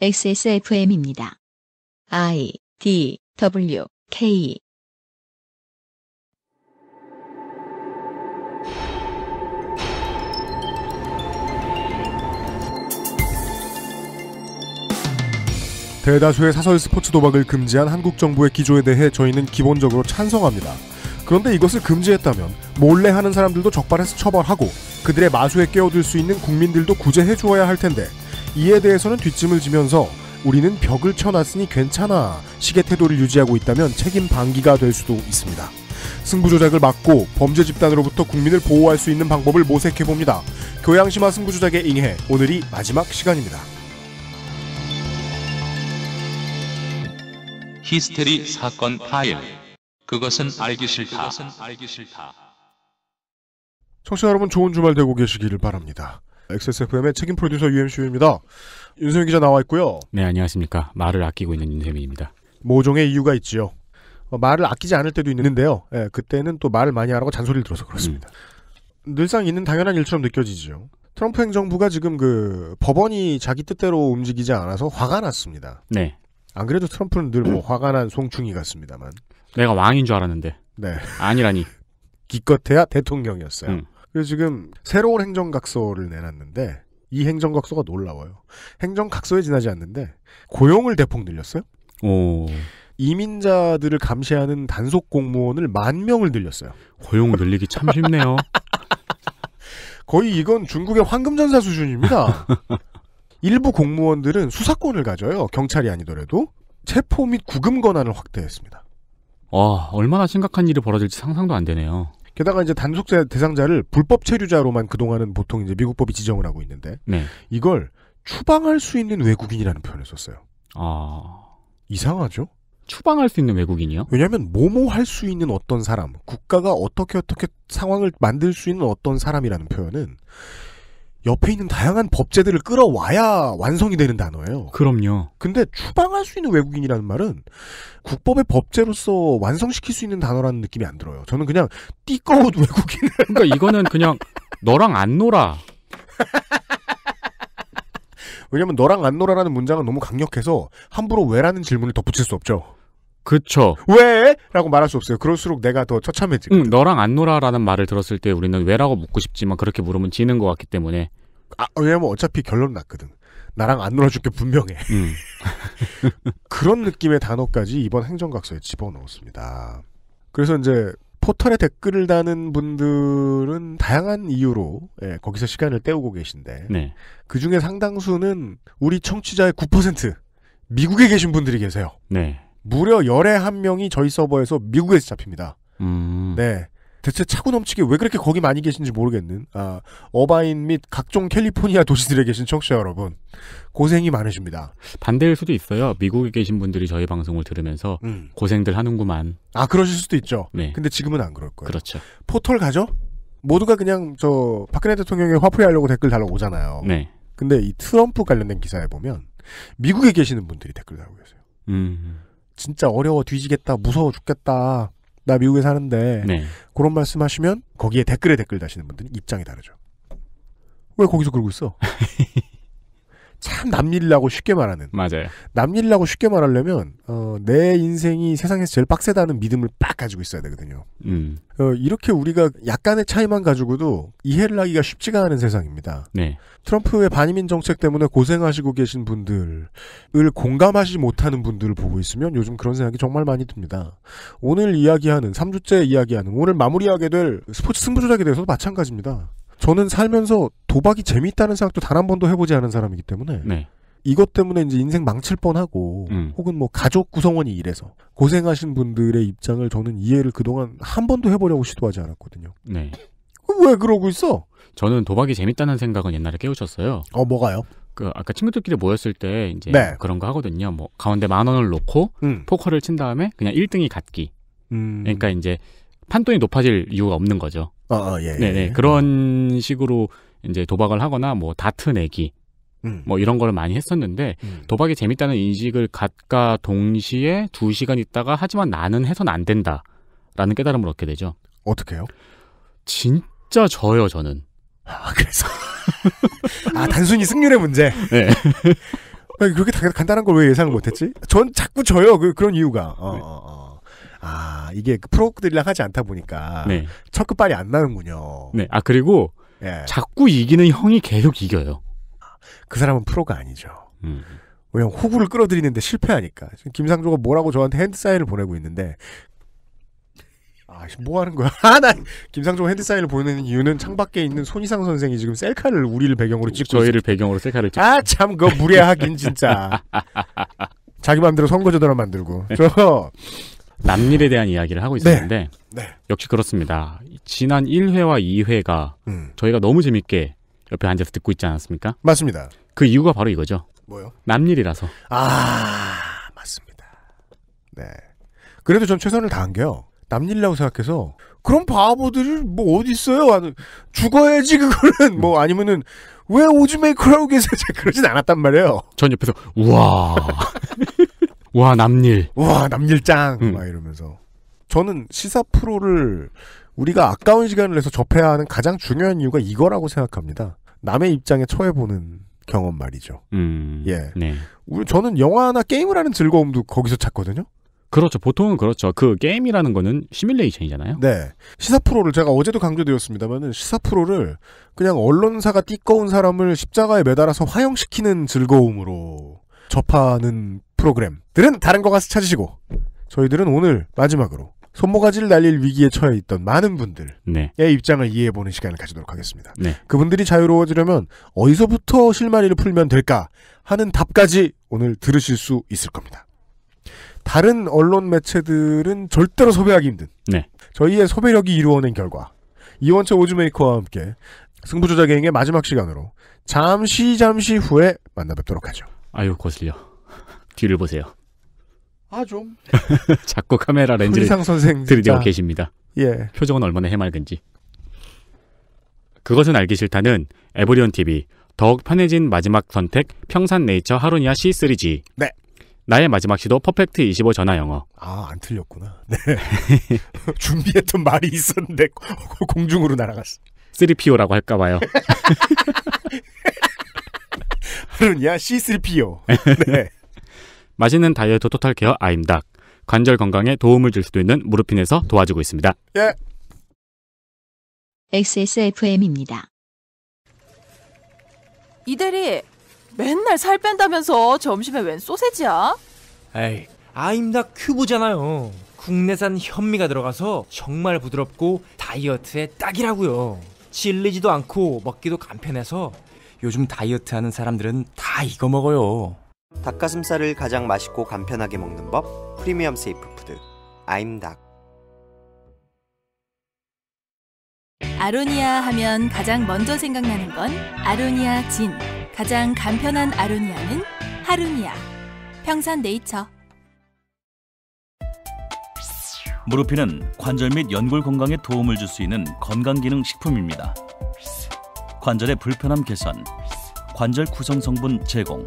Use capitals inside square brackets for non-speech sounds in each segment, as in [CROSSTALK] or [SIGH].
XSFM입니다. I D W K 대다수의 사설 스포츠 도박을 금지한 한국 정부의 기조에 대해 저희는 기본적으로 찬성합니다. 그런데 이것을 금지했다면 몰래 하는 사람들도 적발해서 처벌하고 그들의 마수에 깨어들 수 있는 국민들도 구제해 주어야 할 텐데 이에 대해서는 뒷짐을 지면서 우리는 벽을 쳐놨으니 괜찮아 시계 태도를 유지하고 있다면 책임 방기가 될 수도 있습니다. 승부조작을 막고 범죄 집단으로부터 국민을 보호할 수 있는 방법을 모색해봅니다. 교양심화 승부조작에 잉해 오늘이 마지막 시간입니다. 히스테리 사건 파일 그것은 알기 싫다. 청취자 여러분 좋은 주말 되고 계시기를 바랍니다. XSFM의 책임 프로듀서 유엠슈입니다. 윤세민 기자 나와 있고요. 네, 안녕하십니까. 말을 아끼고 있는 윤세민입니다. 모종의 이유가 있지요. 어, 말을 아끼지 않을 때도 있는데요. 예, 그때는 또 말을 많이 하라고 잔소리를 들어서 그렇습니다. 음. 늘상 있는 당연한 일처럼 느껴지죠 트럼프 행정부가 지금 그 법원이 자기 뜻대로 움직이지 않아서 화가 났습니다. 네. 안 그래도 트럼프는 늘뭐 화가 난 송충이 같습니다만. 내가 왕인 줄 알았는데. 네. 아니라니. [LAUGHS] 기껏해야 대통령이었어요. 음. 그래서 지금 새로운 행정각서를 내놨는데 이 행정각서가 놀라워요. 행정각서에 지나지 않는데 고용을 대폭 늘렸어요. 오. 이민자들을 감시하는 단속 공무원을 만 명을 늘렸어요. 고용 늘리기 참 쉽네요. [LAUGHS] 거의 이건 중국의 황금전사 수준입니다. [LAUGHS] 일부 공무원들은 수사권을 가져요. 경찰이 아니더라도 체포 및 구금 권한을 확대했습니다. 와 얼마나 심각한 일이 벌어질지 상상도 안 되네요. 게다가 이제 단속자 대상자를 불법 체류자로만 그동안은 보통 이제 미국 법이 지정을 하고 있는데 네. 이걸 추방할 수 있는 외국인이라는 표현을 썼어요. 아 이상하죠? 추방할 수 있는 외국인이요? 왜냐하면 뭐뭐 할 수 있는 어떤 사람, 국가가 어떻게 어떻게 상황을 만들 수 있는 어떤 사람이라는 표현은 옆에 있는 다양한 법제들을 끌어와야 완성이 되는 단어예요. 그럼요. 근데 추방할 수 있는 외국인이라는 말은 국법의 법제로서 완성시킬 수 있는 단어라는 느낌이 안 들어요. 저는 그냥 띠꺼운 [LAUGHS] 외국인. 그러니까 이거는 그냥 너랑 안 놀아. 왜냐면 너랑 안 놀아라는 문장은 너무 강력해서 함부로 왜라는 질문을 덧붙일 수 없죠. 그쵸. 왜? 라고 말할 수 없어요. 그럴수록 내가 더 처참해지고. 응, 음, 너랑 안 놀아라는 말을 들었을 때 우리는 왜라고 묻고 싶지만 그렇게 물으면 지는 것 같기 때문에. 아, 왜냐면 어차피 결론 났거든. 나랑 안 놀아줄 게 분명해. 음. [LAUGHS] 그런 느낌의 단어까지 이번 행정각서에 집어넣었습니다. 그래서 이제 포털에 댓글을 다는 분들은 다양한 이유로 예, 거기서 시간을 때우고 계신데 네. 그 중에 상당수는 우리 청취자의 9% 미국에 계신 분들이 계세요. 네. 무려 열에 한 명이 저희 서버에서 미국에서 잡힙니다. 음. 네. 대체 차고 넘치게 왜 그렇게 거기 많이 계신지 모르겠는 아, 어바인 및 각종 캘리포니아 도시들에 계신 청취자 여러분 고생이 많으십니다. 반대일 수도 있어요. 미국에 계신 분들이 저희 방송을 들으면서 음. 고생들 하는구만. 아 그러실 수도 있죠. 네. 근데 지금은 안 그럴 거예요. 그렇죠. 포털 가죠? 모두가 그냥 저 박근혜 대통령의 화풀이 하려고 댓글 달라고 오잖아요. 네. 근데 이 트럼프 관련된 기사에 보면 미국에 계시는 분들이 댓글 달고 계세요. 음. 진짜 어려워 뒤지겠다 무서워 죽겠다 나 미국에 사는데 네. 그런 말씀하시면 거기에 댓글에 댓글 다시는 분들은 입장이 다르죠. 왜 거기서 그러고 있어? [LAUGHS] 참 남일이라고 쉽게 말하는. 맞아요. 남일이라고 쉽게 말하려면 어, 내 인생이 세상에서 제일 빡세다는 믿음을 빡 가지고 있어야 되거든요. 음. 어, 이렇게 우리가 약간의 차이만 가지고도 이해를 하기가 쉽지가 않은 세상입니다. 네. 트럼프의 반이민 정책 때문에 고생하시고 계신 분들을 공감하지 못하는 분들을 보고 있으면 요즘 그런 생각이 정말 많이 듭니다. 오늘 이야기하는 3주째 이야기하는 오늘 마무리하게 될 스포츠 승부조작에 대해서도 마찬가지입니다. 저는 살면서 도박이 재밌다는 생각도 단 한 번도 해보지 않은 사람이기 때문에 네. 이것 때문에 이제 인생 망칠 뻔하고 음. 혹은 뭐 가족 구성원이 이래서 고생하신 분들의 입장을 저는 이해를 그동안 한 번도 해보려고 시도하지 않았거든요. 네. 그 왜 그러고 있어? 저는 도박이 재밌다는 생각은 옛날에 깨우쳤어요. 어 뭐가요? 그 아까 친구들끼리 모였을 때 이제 네. 그런 거 하거든요. 뭐 가운데 만 원을 놓고 음. 포커를 친 다음에 그냥 1등이 갖기. 음. 그러니까 이제 판돈이 높아질 이유가 없는 거죠. 어, 어, 예, 예. 네네 예. 그런 식으로 이제 도박을 하거나 뭐 다트 내기 음. 뭐 이런 걸 많이 했었는데 음. 도박이 재밌다는 인식을 갖과 동시에 두 시간 있다가 하지만 나는 해선 안 된다라는 깨달음을 얻게 되죠. 어떻게요? 진짜 져요 저는. 아 그래서 아 단순히 승률의 문제. 네. 그렇게 간단한 걸 왜 예상을 못했지? 전 자꾸 져요 그, 런 이유가. 어, 네. 어, 어. 아 이게 그 프로들이랑 하지 않다 보니까 네. 첫 끝발이 안 나는군요. 네. 아 그리고 예. 자꾸 이기는 형이 계속 이겨요. 그 사람은 프로가 아니죠. 음. 왜냐 호구를 끌어들이는데 실패하니까. 지금 김상조가 뭐라고 저한테 핸드 사인을 보내고 있는데 아뭐 하는 거야? [LAUGHS] 아, 김상조 핸드 사인을 보내는 이유는 창밖에 있는 손이상 선생이 지금 셀카를 우리를 배경으로 찍고 저희를 있어 배경으로 셀카를 찍고 아참 그거 무례하긴 진짜. [LAUGHS] 자기 마음대로 선거제도를 만들고. 네. 저 남일에 대한 이야기를 하고 네. 있었는데 네. 네. 역시 그렇습니다. 지난 1회와 2회가 음. 저희가 너무 재밌게 옆에 앉아서 듣고 있지 않았습니까? 맞습니다. 그 이유가 바로 이거죠. 뭐요? 남일이라서. 아 맞습니다. 네. 그래도 전 최선을 다한 게요. 남일이라고 생각해서 그런 바보들이 뭐 어디 있어요? 아, 죽어야지 그거는 음. 뭐 아니면은 왜오즈메이크라고 계세요? [LAUGHS] 그러진 않았단 말이에요. 전 옆에서 우와. [LAUGHS] 와 남일. 와 남일짱. 음. 막 이러면서. 저는 시사 프로를 우리가 아까운 시간을 내서 접해야 하는 가장 중요한 이유가 이거라고 생각합니다. 남의 입장에 처해보는 경험 말이죠. 음, 예. 네. 저는 영화나 게임을 하는 즐거움도 거기서 찾거든요. 그렇죠. 보통은 그렇죠. 그 게임이라는 거는 시뮬레이션이잖아요. 네. 시사 프로를 제가 어제도 강조드렸습니다만은 시사 프로를 그냥 언론사가 띠꺼운 사람을 십자가에 매달아서 화형시키는 즐거움으로 접하는 프로그램들은 다른 거 가서 찾으시고 저희들은 오늘 마지막으로 손모가지를 날릴 위기에 처해 있던 많은 분들의 네. 입장을 이해해보는 시간을 가지도록 하겠습니다. 네. 그분들이 자유로워지려면 어디서부터 실마리를 풀면 될까 하는 답까지 오늘 들으실 수 있을 겁니다. 다른 언론 매체들은 절대로 소비하기 힘든 네. 저희의 소비력이 이루어낸 결과 이원철 오즈메이커와 함께 승부조작행의 마지막 시간으로 잠시 잠시 후에 만나 뵙도록 하죠. 아유 거슬려. 뒤를 보세요. 아 좀. [LAUGHS] 자꾸 카메라 렌즈를 선생, 들이대고 계십니다. 예. 표정은 얼마나 해맑은지. 그것은 알기 싫다는 에버리온 TV 더욱 편해진 마지막 선택 평산 네이처 하루니아 C3G. 네. 나의 마지막 시도 퍼펙트 25 전화 영어. 아, 안 틀렸구나. 네. [LAUGHS] 준비했던 말이 있었는데 [LAUGHS] 공중으로 날아갔어. 3PO라고 할까 봐요. 하루니아 C3PO. 네. 맛있는 다이어트 토탈 케어 아임닭. 관절 건강에 도움을 줄 수도 있는 무릎핀에서 도와주고 있습니다. 예. XSFM입니다. 이 대리 맨날 살 뺀다면서 점심에 웬 소세지야? 에이, 아임닭 큐브잖아요. 국내산 현미가 들어가서 정말 부드럽고 다이어트에 딱이라고요. 질리지도 않고 먹기도 간편해서 요즘 다이어트하는 사람들은 다 이거 먹어요. 닭가슴살을 가장 맛있고 간편하게 먹는 법 프리미엄 세이프 푸드 아임닭 아로니아 하면 가장 먼저 생각나는 건 아로니아 진 가장 간편한 아로니아는 하루니아 평산네이처 무릎피는 관절 및 연골 건강에 도움을 줄 수 있는 건강기능 식품입니다. 관절의 불편함 개선, 관절 구성 성분 제공,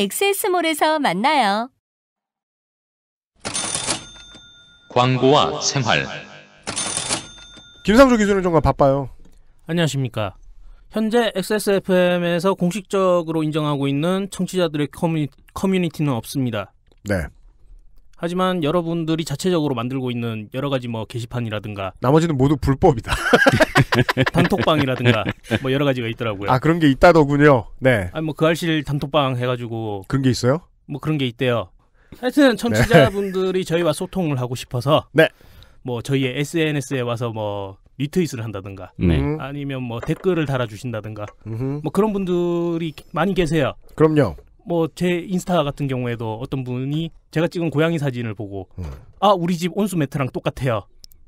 엑세스몰에서 만나요. 광고와 생활 김상조 기준은 정말 바빠요. 안녕하십니까. 현재 XSFM에서 공식적으로 인정하고 있는 청취자들의 커뮤니, 커뮤니티는 없습니다. 네. 하지만 여러분들이 자체적으로 만들고 있는 여러 가지 뭐 게시판이라든가 나머지는 모두 불법이다. [LAUGHS] 단톡방이라든가 뭐 여러 가지가 있더라고요. 아 그런 게 있다더군요. 네. 아니 뭐그 알실 단톡방 해가지고 그런 게 있어요? 뭐 그런 게 있대요. 하여튼 청취자분들이 네. 저희와 소통을 하고 싶어서 네. 뭐 저희의 SNS에 와서 뭐 리트윗을 한다든가 네. 아니면 뭐 댓글을 달아주신다든가 음흠. 뭐 그런 분들이 많이 계세요. 그럼요. 뭐 제 인스타 같은 경우에도 어떤 분이 제가 찍은 고양이 사진을 보고 음. 아 우리 집 온수 매트랑 똑같아요.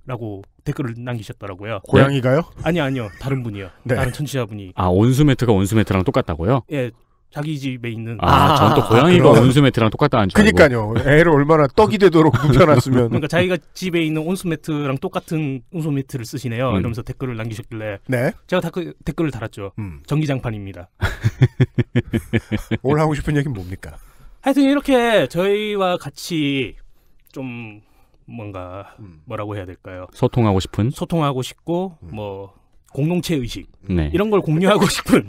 라고 댓글을 남기셨더라고요. 네. 고양이가요? 아니요, 아니요. 다른 분이요. 네. 다른 천취자분이. 아, 온수 매트가 온수 매트랑 똑같다고요? 예. 자기 집에 있는. 아, 아 전또 고양이가 아, 온수 매트랑 똑같다는 줄 알고. 그니까요. 애를 얼마나 떡이 되도록 눕혀놨으면. 그러니까 자기가 집에 있는 온수 매트랑 똑같은 온수 매트를 쓰시네요. 음. 이러면서 댓글을 남기셨길래. 네. 제가 다크, 그 댓글을 달았죠. 음. 전기장판입니다. 오늘 하고 싶은 얘기는 뭡니까? 하여튼 이렇게 저희와 같이 좀 뭔가 음. 뭐라고 해야 될까요? 소통하고 싶은 소통하고 싶고 음. 뭐 공동체 의식 네. 이런 걸 공유하고 [LAUGHS] 싶은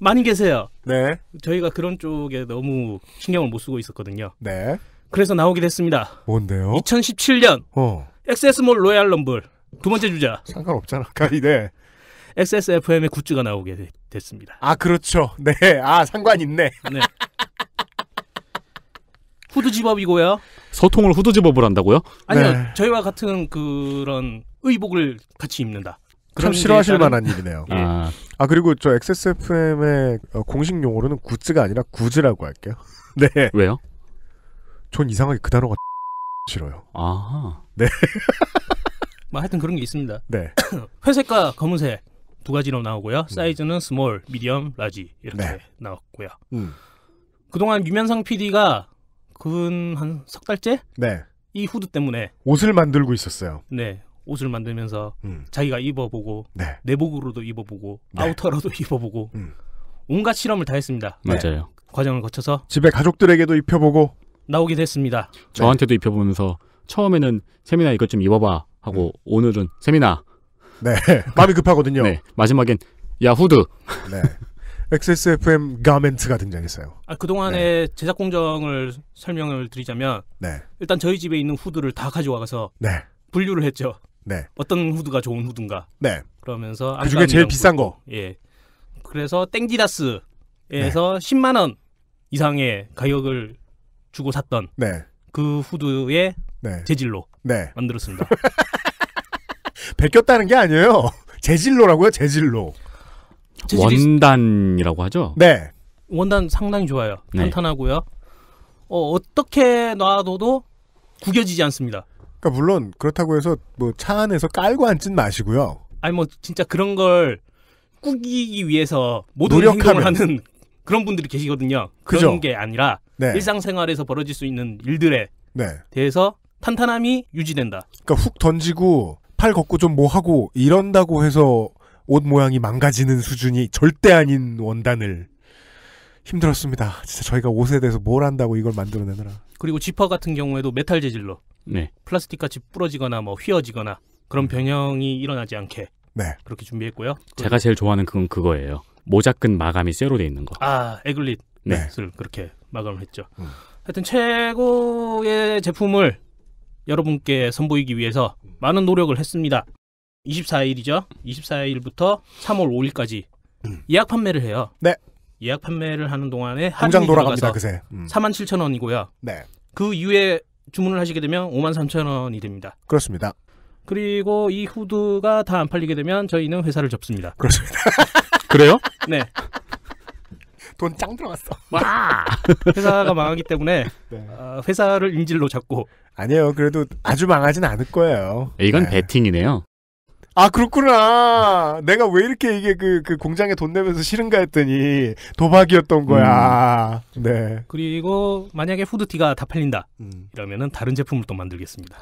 많이 계세요. 네. 저희가 그런 쪽에 너무 신경을 못 쓰고 있었거든요. 네. 그래서 나오게 됐습니다. 뭔데요? 2017년 어. 엑세몰 로얄 럼블 두 번째 주자. 상관없잖아. 가이네. [LAUGHS] XSFM의 굿즈가 나오게 됐습니다. 아 그렇죠. 네. 아 상관 있네. 네. [LAUGHS] 후드집업이고요. 소통을 후드집업을 한다고요? 아니요, 네. 저희와 같은 그런 의복을 같이 입는다. 참 싫어하실 만한 일이네요. 아. 아. 그리고 저 XSFM의 어, 공식 용어로는 굿즈가 아니라 구즈라고 할게요. [LAUGHS] 네. 왜요? 전 이상하게 그 단어가 [LAUGHS] 싫어요. 아. 네. [LAUGHS] 뭐 하여튼 그런 게 있습니다. 네. [COUGHS] 회색과 검은색 두 가지로 나오고요. 음. 사이즈는 스몰, 미디엄, 라지 이렇게 네. 나왔고요. 음. 그동안 유면상 PD가 그건 한석 달째? 네. 이 후드 때문에 옷을 만들고 있었어요. 네. 옷을 만들면서 음. 자기가 입어보고 네. 내복으로도 입어보고 네. 아우터로도 [LAUGHS] 입어보고 음. 온갖 실험을 다 했습니다. 네. 맞아요. 과정을 거쳐서 집에 가족들에게도 입혀보고 나오게 됐습니다. 저한테도 네. 입혀보면서 처음에는 세미나 이것 좀 입어봐 하고 음. 오늘은 세미나 네 [LAUGHS] 마음이 급하거든요. 네 마지막엔 야 후드 네 XSFM 가멘트가 등장했어요. 아, 그동안에 네. 제작 공정을 설명을 드리자면 네. 일단 저희 집에 있는 후드를 다 가져와 가서 네. 분류를 했죠. 네. 어떤 후드가 좋은 후드인가. 네. 그러면서 그중에 제일 비싼 거. 예. 그래서 땡디다스에서 네. 10만 원 이상의 가격을 주고 샀던 네. 그 후드의 네. 재질로 네. 만들었습니다. [LAUGHS] 베꼈다는 게 아니에요. 재질로라고요, 재질로. 원단이라고 하죠? 네. 원단 상당히 좋아요. 네. 탄탄하고요. 어, 어떻게 놔둬도 구겨지지 않습니다. 그러니까 물론 그렇다고 해서 뭐 차 안에서 깔고 앉진 마시고요. 아니 뭐 진짜 그런 걸 꾸기기 위해서 모든 노력을 하는 그런 분들이 계시거든요. 그런 그죠? 게 아니라 네. 일상생활에서 벌어질 수 있는 일들에 네. 대해서 탄탄함이 유지된다. 그러니까 훅 던지고 팔 걷고 좀 뭐 하고 이런다고 해서 옷 모양이 망가지는 수준이 절대 아닌 원단을 힘들었습니다. 진짜 저희가 옷에 대해서 뭘 안다고 이걸 만들어내느라. 그리고 지퍼 같은 경우에도 메탈 재질로 네. 플라스틱 같이 부러지거나 뭐 휘어지거나 그런 음. 변형이 일어나지 않게 네. 그렇게 준비했고요. 제가 제일 좋아하는 그건 그거예요. 모작근 마감이 쇠로 돼 있는 거. 아, 에글릿을 네. 그렇게 마감을 했죠. 음. 하여튼 최고의 제품을 여러분께 선보이기 위해서 많은 노력을 했습니다. 24일이죠. 24일부터 3월 5일까지 음. 예약 판매를 해요. 네. 예약 판매를 하는 동안에 공장 돌아갑니다. 그새 음. 4만 7천 원이고요. 네. 그 이후에 주문을 하시게 되면 5만 3천 원이 됩니다. 그렇습니다. 그리고 이 후드가 다 안 팔리게 되면 저희는 회사를 접습니다. 그렇습니다. [LAUGHS] 그래요? 네. 돈 짱 들어갔어. 와! 회사가 망하기 때문에 네. 어, 회사를 인질로 잡고 아니에요. 그래도 아주 망하진 않을 거예요. 이건 네. 배팅이네요. 아 그렇구나. 내가 왜 이렇게 이게 그, 그 공장에 돈 내면서 싫은가 했더니 도박이었던 거야. 음. 네. 그리고 만약에 후드티가 다 팔린다. 음. 이러면은 다른 제품을 또 만들겠습니다.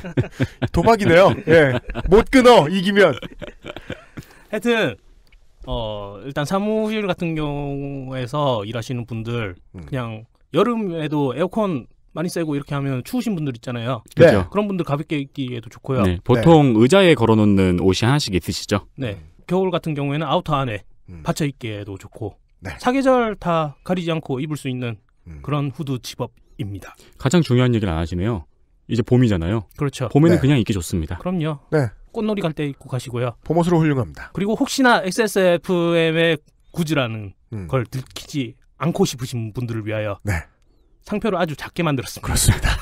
[LAUGHS] 도박이네요. 예. 네. 못 끊어 이기면. 하여튼 어 일단 사무실 같은 경우에서 일하시는 분들 음. 그냥 여름에도 에어컨 많이 세고 이렇게 하면 추우신 분들 있잖아요. 그렇죠. 그런 분들 가볍게 입기에도 좋고요. 네, 보통 네. 의자에 걸어놓는 옷이 하나씩 있으시죠? 네. 겨울 같은 경우에는 아우터 안에 음. 받쳐 입기에도 좋고 네. 사계절 다 가리지 않고 입을 수 있는 음. 그런 후드 집업입니다. 가장 중요한 얘기를 안 하시네요. 이제 봄이잖아요. 그렇죠. 봄에는 네. 그냥 입기 좋습니다. 그럼요. 네. 꽃놀이 갈 때 입고 가시고요. 봄옷으로 훌륭합니다. 그리고 혹시나 XSFM의 구즈라는 음. 걸 들키지 않고 싶으신 분들을 위하여 네. 상표를 아주 작게 만들었습니다. 그렇습니다. [LAUGHS]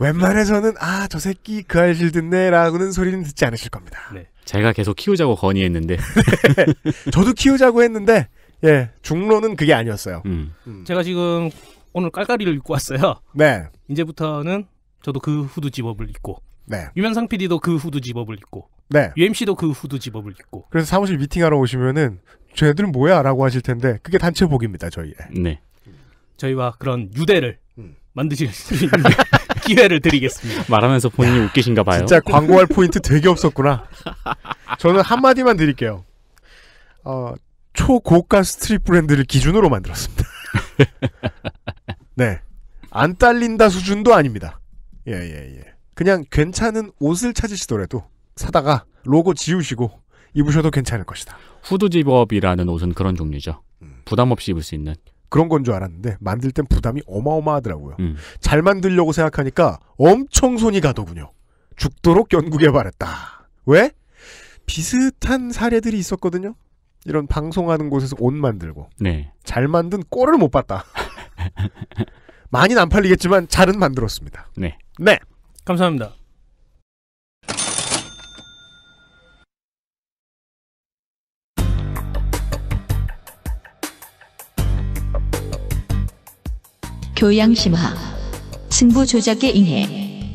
웬만해서는 아 저 새끼 그 알실 듣네라고는 소리는 듣지 않으실 겁니다. 네. 제가 계속 키우자고 건의했는데 [LAUGHS] 네. 저도 키우자고 했는데 예 중로는 그게 아니었어요. 음. 음. 제가 지금 오늘 깔깔이를 입고 왔어요. 네. 이제부터는 저도 그 후드 집업을 입고 네. 유면상 PD도 그 후드 집업을 입고 네. UMC도 그 후드 집업을 입고 그래서 사무실 미팅하러 오시면은 쟤들 뭐야? 라고 하실 텐데 그게 단체복입니다 저희 네. 저희와 그런 유대를 음. 만드실 수 있는 [LAUGHS] 기회를 드리겠습니다. 말하면서 본인이 야, 웃기신가 봐요. 진짜 광고할 포인트 되게 없었구나. 저는 한마디만 드릴게요. 어, 초고가 스트릿 브랜드를 기준으로 만들었습니다. [LAUGHS] 네. 안 딸린다 수준도 아닙니다. 예, 예, 예. 그냥 괜찮은 옷을 찾으시더라도 사다가 로고 지우시고 입으셔도 괜찮을 것이다. 후드 집업이라는 옷은 그런 종류죠. 음. 부담 없이 입을 수 있는. 그런 건 줄 알았는데 만들 땐 부담이 어마어마하더라고요. 음. 잘 만들려고 생각하니까 엄청 손이 가더군요. 죽도록 연구개발했다. 왜? 비슷한 사례들이 있었거든요. 이런 방송하는 곳에서 옷 만들고 네. 잘 만든 꼴을 못 봤다. [LAUGHS] 많이는 안 팔리겠지만 잘은 만들었습니다. 네. 네. 감사합니다. 교양심화 승부 조작에 인해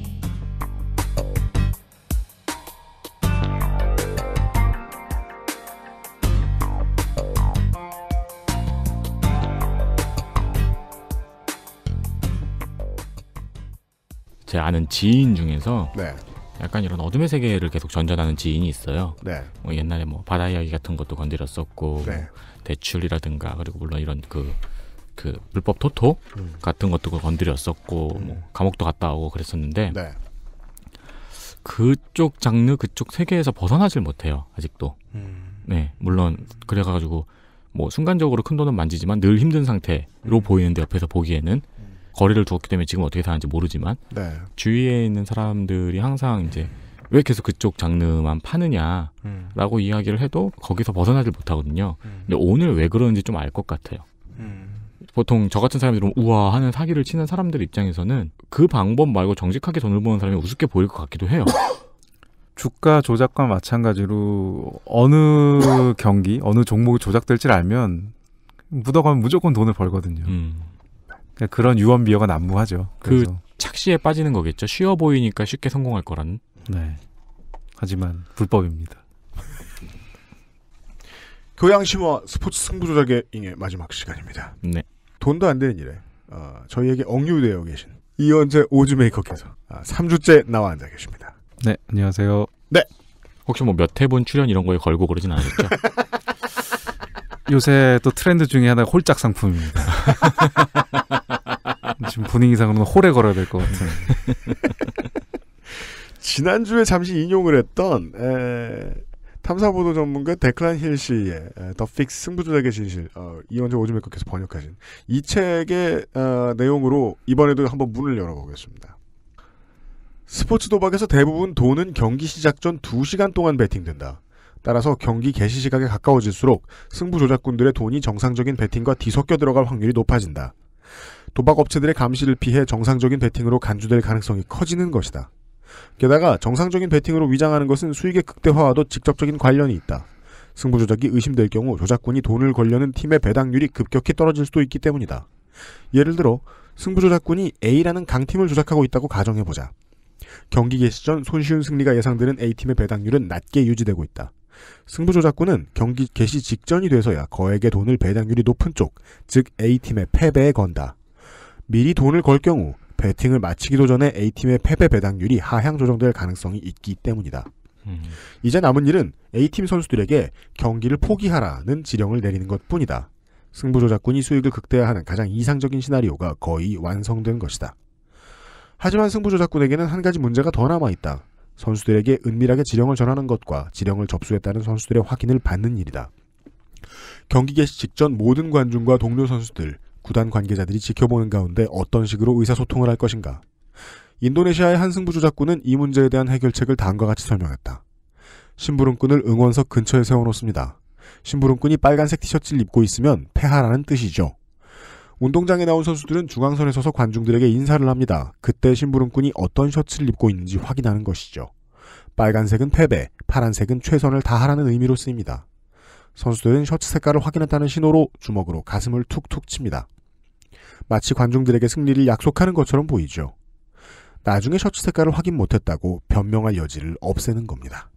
제 아는 지인 중에서 네. 약간 이런 어둠의 세계를 계속 전전하는 지인이 있어요. 네. 뭐 옛날에 뭐 바다 이야기 같은 것도 건드렸었고 네. 뭐 대출이라든가 그리고 물론 이런 그그 불법 토토 음. 같은 것도 건드렸었고 음. 뭐 감옥도 갔다 오고 그랬었는데 네. 그쪽 장르 그쪽 세계에서 벗어나질 못해요 아직도 음. 네 물론 그래가지고 뭐 순간적으로 큰 돈은 만지지만 늘 힘든 상태로 음. 보이는데 옆에서 보기에는 음. 거리를 두었기 때문에 지금 어떻게 사는지 모르지만 네. 주위에 있는 사람들이 항상 이제 왜 계속 그쪽 장르만 파느냐라고 음. 이야기를 해도 거기서 벗어나질 못하거든요 근데 오늘 왜 그러는지 좀 알 것 같아요 음. 보통 저 같은 사람들은 우와 하는 사기를 치는 사람들 입장에서는 그 방법 말고 정직하게 돈을 버는 사람이 우습게 보일 것 같기도 해요. [LAUGHS] 주가 조작과 마찬가지로 어느 경기, 어느 종목이 조작될지 알면 묻어가면 무조건 돈을 벌거든요. 음. 그러니까 그런 유언비어가 난무하죠. 그 그래서. 그 착시에 빠지는 거겠죠. 쉬워 보이니까 쉽게 성공할 거란 네. 하지만 불법입니다. [LAUGHS] 교양심화 스포츠 승부 조작의 잉의 마지막 시간입니다. 네. 돈도 안 되는 일에 어, 저희에게 억류되어 계신 이현재 오즈메이커께서 아, 3주째 나와 앉아 계십니다. 네, 안녕하세요. 네. 혹시 뭐 몇 해 본 출연 이런 거에 걸고 그러진 않으셨죠? [LAUGHS] 요새 또 트렌드 중에 하나가 홀짝 상품입니다. [LAUGHS] 지금 분위기상으로는 홀에 걸어야 될 것 같은. [LAUGHS] 지난주에 잠시 인용을 했던 에... 탐사보도 전문가 데클란 힐 씨의 더 픽스 승부조작의 진실 어, 이원재 오즈메커께서 번역하신 이 책의 어, 내용으로 이번에도 한번 문을 열어보겠습니다. 스포츠 도박에서 대부분 돈은 경기 시작 전 2시간 동안 베팅된다. 따라서 경기 개시 시각에 가까워질수록 승부 조작꾼들의 돈이 정상적인 베팅과 뒤섞여 들어갈 확률이 높아진다. 도박 업체들의 감시를 피해 정상적인 베팅으로 간주될 가능성이 커지는 것이다. 게다가 정상적인 베팅으로 위장하는 것은 수익의 극대화와도 직접적인 관련이 있다. 승부 조작이 의심될 경우 조작군이 돈을 걸려는 팀의 배당률이 급격히 떨어질 수도 있기 때문이다. 예를 들어 승부 조작군이 A라는 강팀을 조작하고 있다고 가정해보자. 경기 개시 전 손쉬운 승리가 예상되는 A팀의 배당률은 낮게 유지되고 있다. 승부 조작군은 경기 개시 직전이 돼서야 거액의 돈을 배당률이 높은 쪽, 즉 A팀의 패배에 건다. 미리 돈을 걸 경우 배팅을 마치기도 전에 A팀의 패배 배당률이 하향 조정될 가능성이 있기 때문이다. 음. 이제 남은 일은 A팀 선수들에게 경기를 포기하라는 지령을 내리는 것 뿐이다. 승부조작군이 수익을 극대화하는 가장 이상적인 시나리오가 거의 완성된 것이다. 하지만 승부조작군에게는 한 가지 문제가 더 남아있다. 선수들에게 은밀하게 지령을 전하는 것과 지령을 접수했다는 선수들의 확인을 받는 일이다. 경기 개시 직전 모든 관중과 동료 선수들, 구단 관계자들이 지켜보는 가운데 어떤 식으로 의사소통을 할 것인가. 인도네시아의 한승부 조작군은 이 문제에 대한 해결책을 다음과 같이 설명했다. 심부름꾼을 응원석 근처에 세워놓습니다. 심부름꾼이 빨간색 티셔츠를 입고 있으면 패하라는 뜻이죠. 운동장에 나온 선수들은 중앙선에 서서 관중들에게 인사를 합니다. 그때 심부름꾼이 어떤 셔츠를 입고 있는지 확인하는 것이죠. 빨간색은 패배, 파란색은 최선을 다하라는 의미로 쓰입니다. 선수들은 셔츠 색깔을 확인했다는 신호로 주먹으로 가슴을 툭툭 칩니다. 마치 관중들에게 승리를 약속하는 것처럼 보이죠. 나중에 셔츠 색깔을 확인 못했다고 변명할 여지를 없애는 겁니다.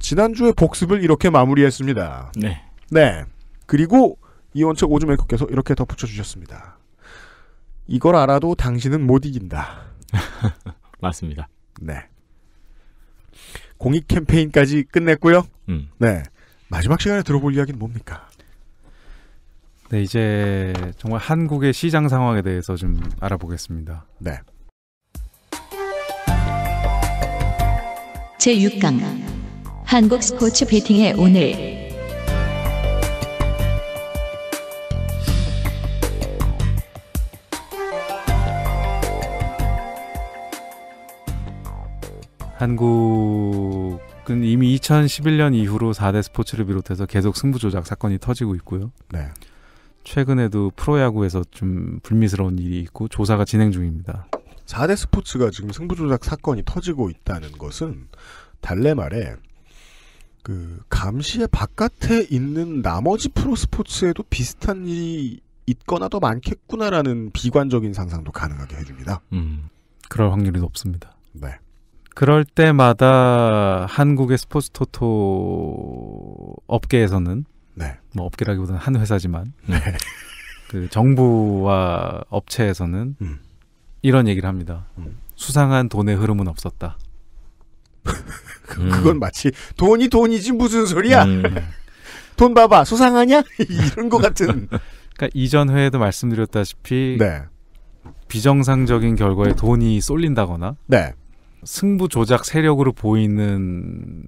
지난주에 복습을 이렇게 마무리했습니다. 네. 네. 그리고 이원철 오즈메이커께서 이렇게 덧붙여 주셨습니다. 이걸 알아도 당신은 못 이긴다. [LAUGHS] 맞습니다. 네. 공익 캠페인까지 끝냈고요. 음. 네. 마지막 시간에 들어볼 이야기는 뭡니까? 네, 이제 정말 한국의 시장 상황에 대해서 좀 알아보겠습니다. 네. 제6강 한국 스포츠 베팅의 오늘 한국은 이미 2011년 이후로 4대 스포츠를 비롯해서 계속 승부조작 사건이 터지고 있고요. 네. 최근에도 프로야구에서 좀 불미스러운 일이 있고 조사가 진행 중입니다. 4대 스포츠가 지금 승부조작 사건이 터지고 있다는 것은 달래 말에 그 감시의 바깥에 있는 나머지 프로 스포츠에도 비슷한 일이 있거나 더 많겠구나라는 비관적인 상상도 가능하게 해줍니다. 음, 그럴 확률이 높습니다. 네. 그럴 때마다 한국의 스포츠 토토 업계에서는 네. 뭐 업계라기보다는 한 회사지만 네. 그 정부와 업체에서는 음. 이런 얘기를 합니다. 음. 수상한 돈의 흐름은 없었다. [LAUGHS] 그, 그건 마치 돈이 돈이지 무슨 소리야? 음. [LAUGHS] 돈 봐봐 수상하냐 [LAUGHS] 이런 것 같은. 그러니까 이전 회에도 말씀드렸다시피 네. 비정상적인 결과에 돈이 쏠린다거나 네. 승부 조작 세력으로 보이는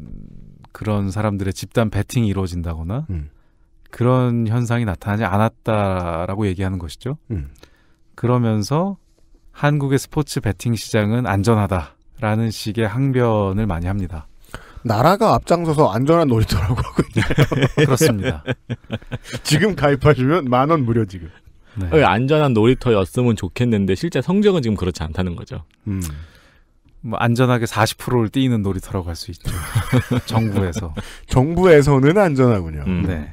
그런 사람들의 집단 배팅이 이루어진다거나 음. 그런 현상이 나타나지 않았다라고 얘기하는 것이죠. 음. 그러면서 한국의 스포츠 베팅 시장은 안전하다라는 식의 항변을 많이 합니다. 나라가 앞장서서 안전한 놀이터라고 하고 있네요. [LAUGHS] 그렇습니다. 지금 가입하시면 만 원 무료 지금. 네. 네. 안전한 놀이터였으면 좋겠는데 실제 성적은 지금 그렇지 않다는 거죠. 음. 뭐 안전하게 40%를 띄는 놀이터라고 할 수 있죠. [LAUGHS] 정부에서. 정부에서는 안전하군요. 음. 네.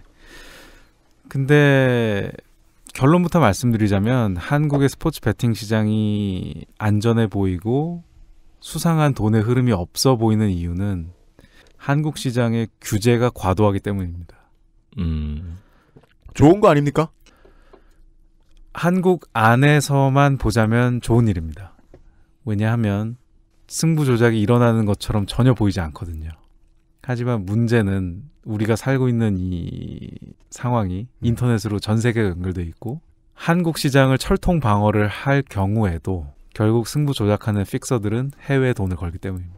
근데 결론부터 말씀드리자면 한국의 스포츠 베팅 시장이 안전해 보이고 수상한 돈의 흐름이 없어 보이는 이유는 한국 시장의 규제가 과도하기 때문입니다. 음. 좋은 거 아닙니까? 한국 안에서만 보자면 좋은 일입니다. 왜냐하면 승부 조작이 일어나는 것처럼 전혀 보이지 않거든요. 하지만 문제는 우리가 살고 있는 이 상황이 음. 인터넷으로 전 세계에 연결돼 있고 한국 시장을 철통 방어를 할 경우에도 결국 승부 조작하는 픽서들은 해외 돈을 걸기 때문입니다.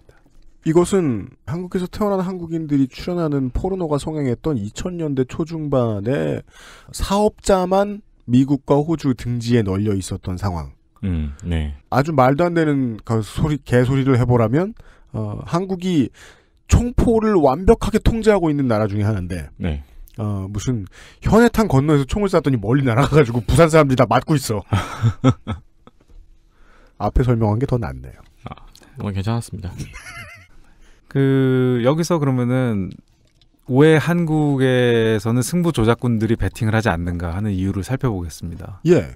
이것은 한국에서 태어난 한국인들이 출연하는 포르노가 성행했던 2000년대 초중반에 사업자만 미국과 호주 등지에 널려 있었던 상황. 음, 네. 아주 말도 안 되는 그 소리 개소리를 해보라면 어, 한국이 총포를 완벽하게 통제하고 있는 나라 중에 하나인데 네. 어, 무슨 현해탄 건너에서 총을 쐈더니 멀리 날아가가지고 부산 사람들이 다 맞고 있어. [LAUGHS] 앞에 설명한 게 더 낫네요. 아, 오 괜찮았습니다. [LAUGHS] 그 여기서 그러면은 왜 한국에서는 승부 조작꾼들이 베팅을 하지 않는가 하는 이유를 살펴보겠습니다. 예.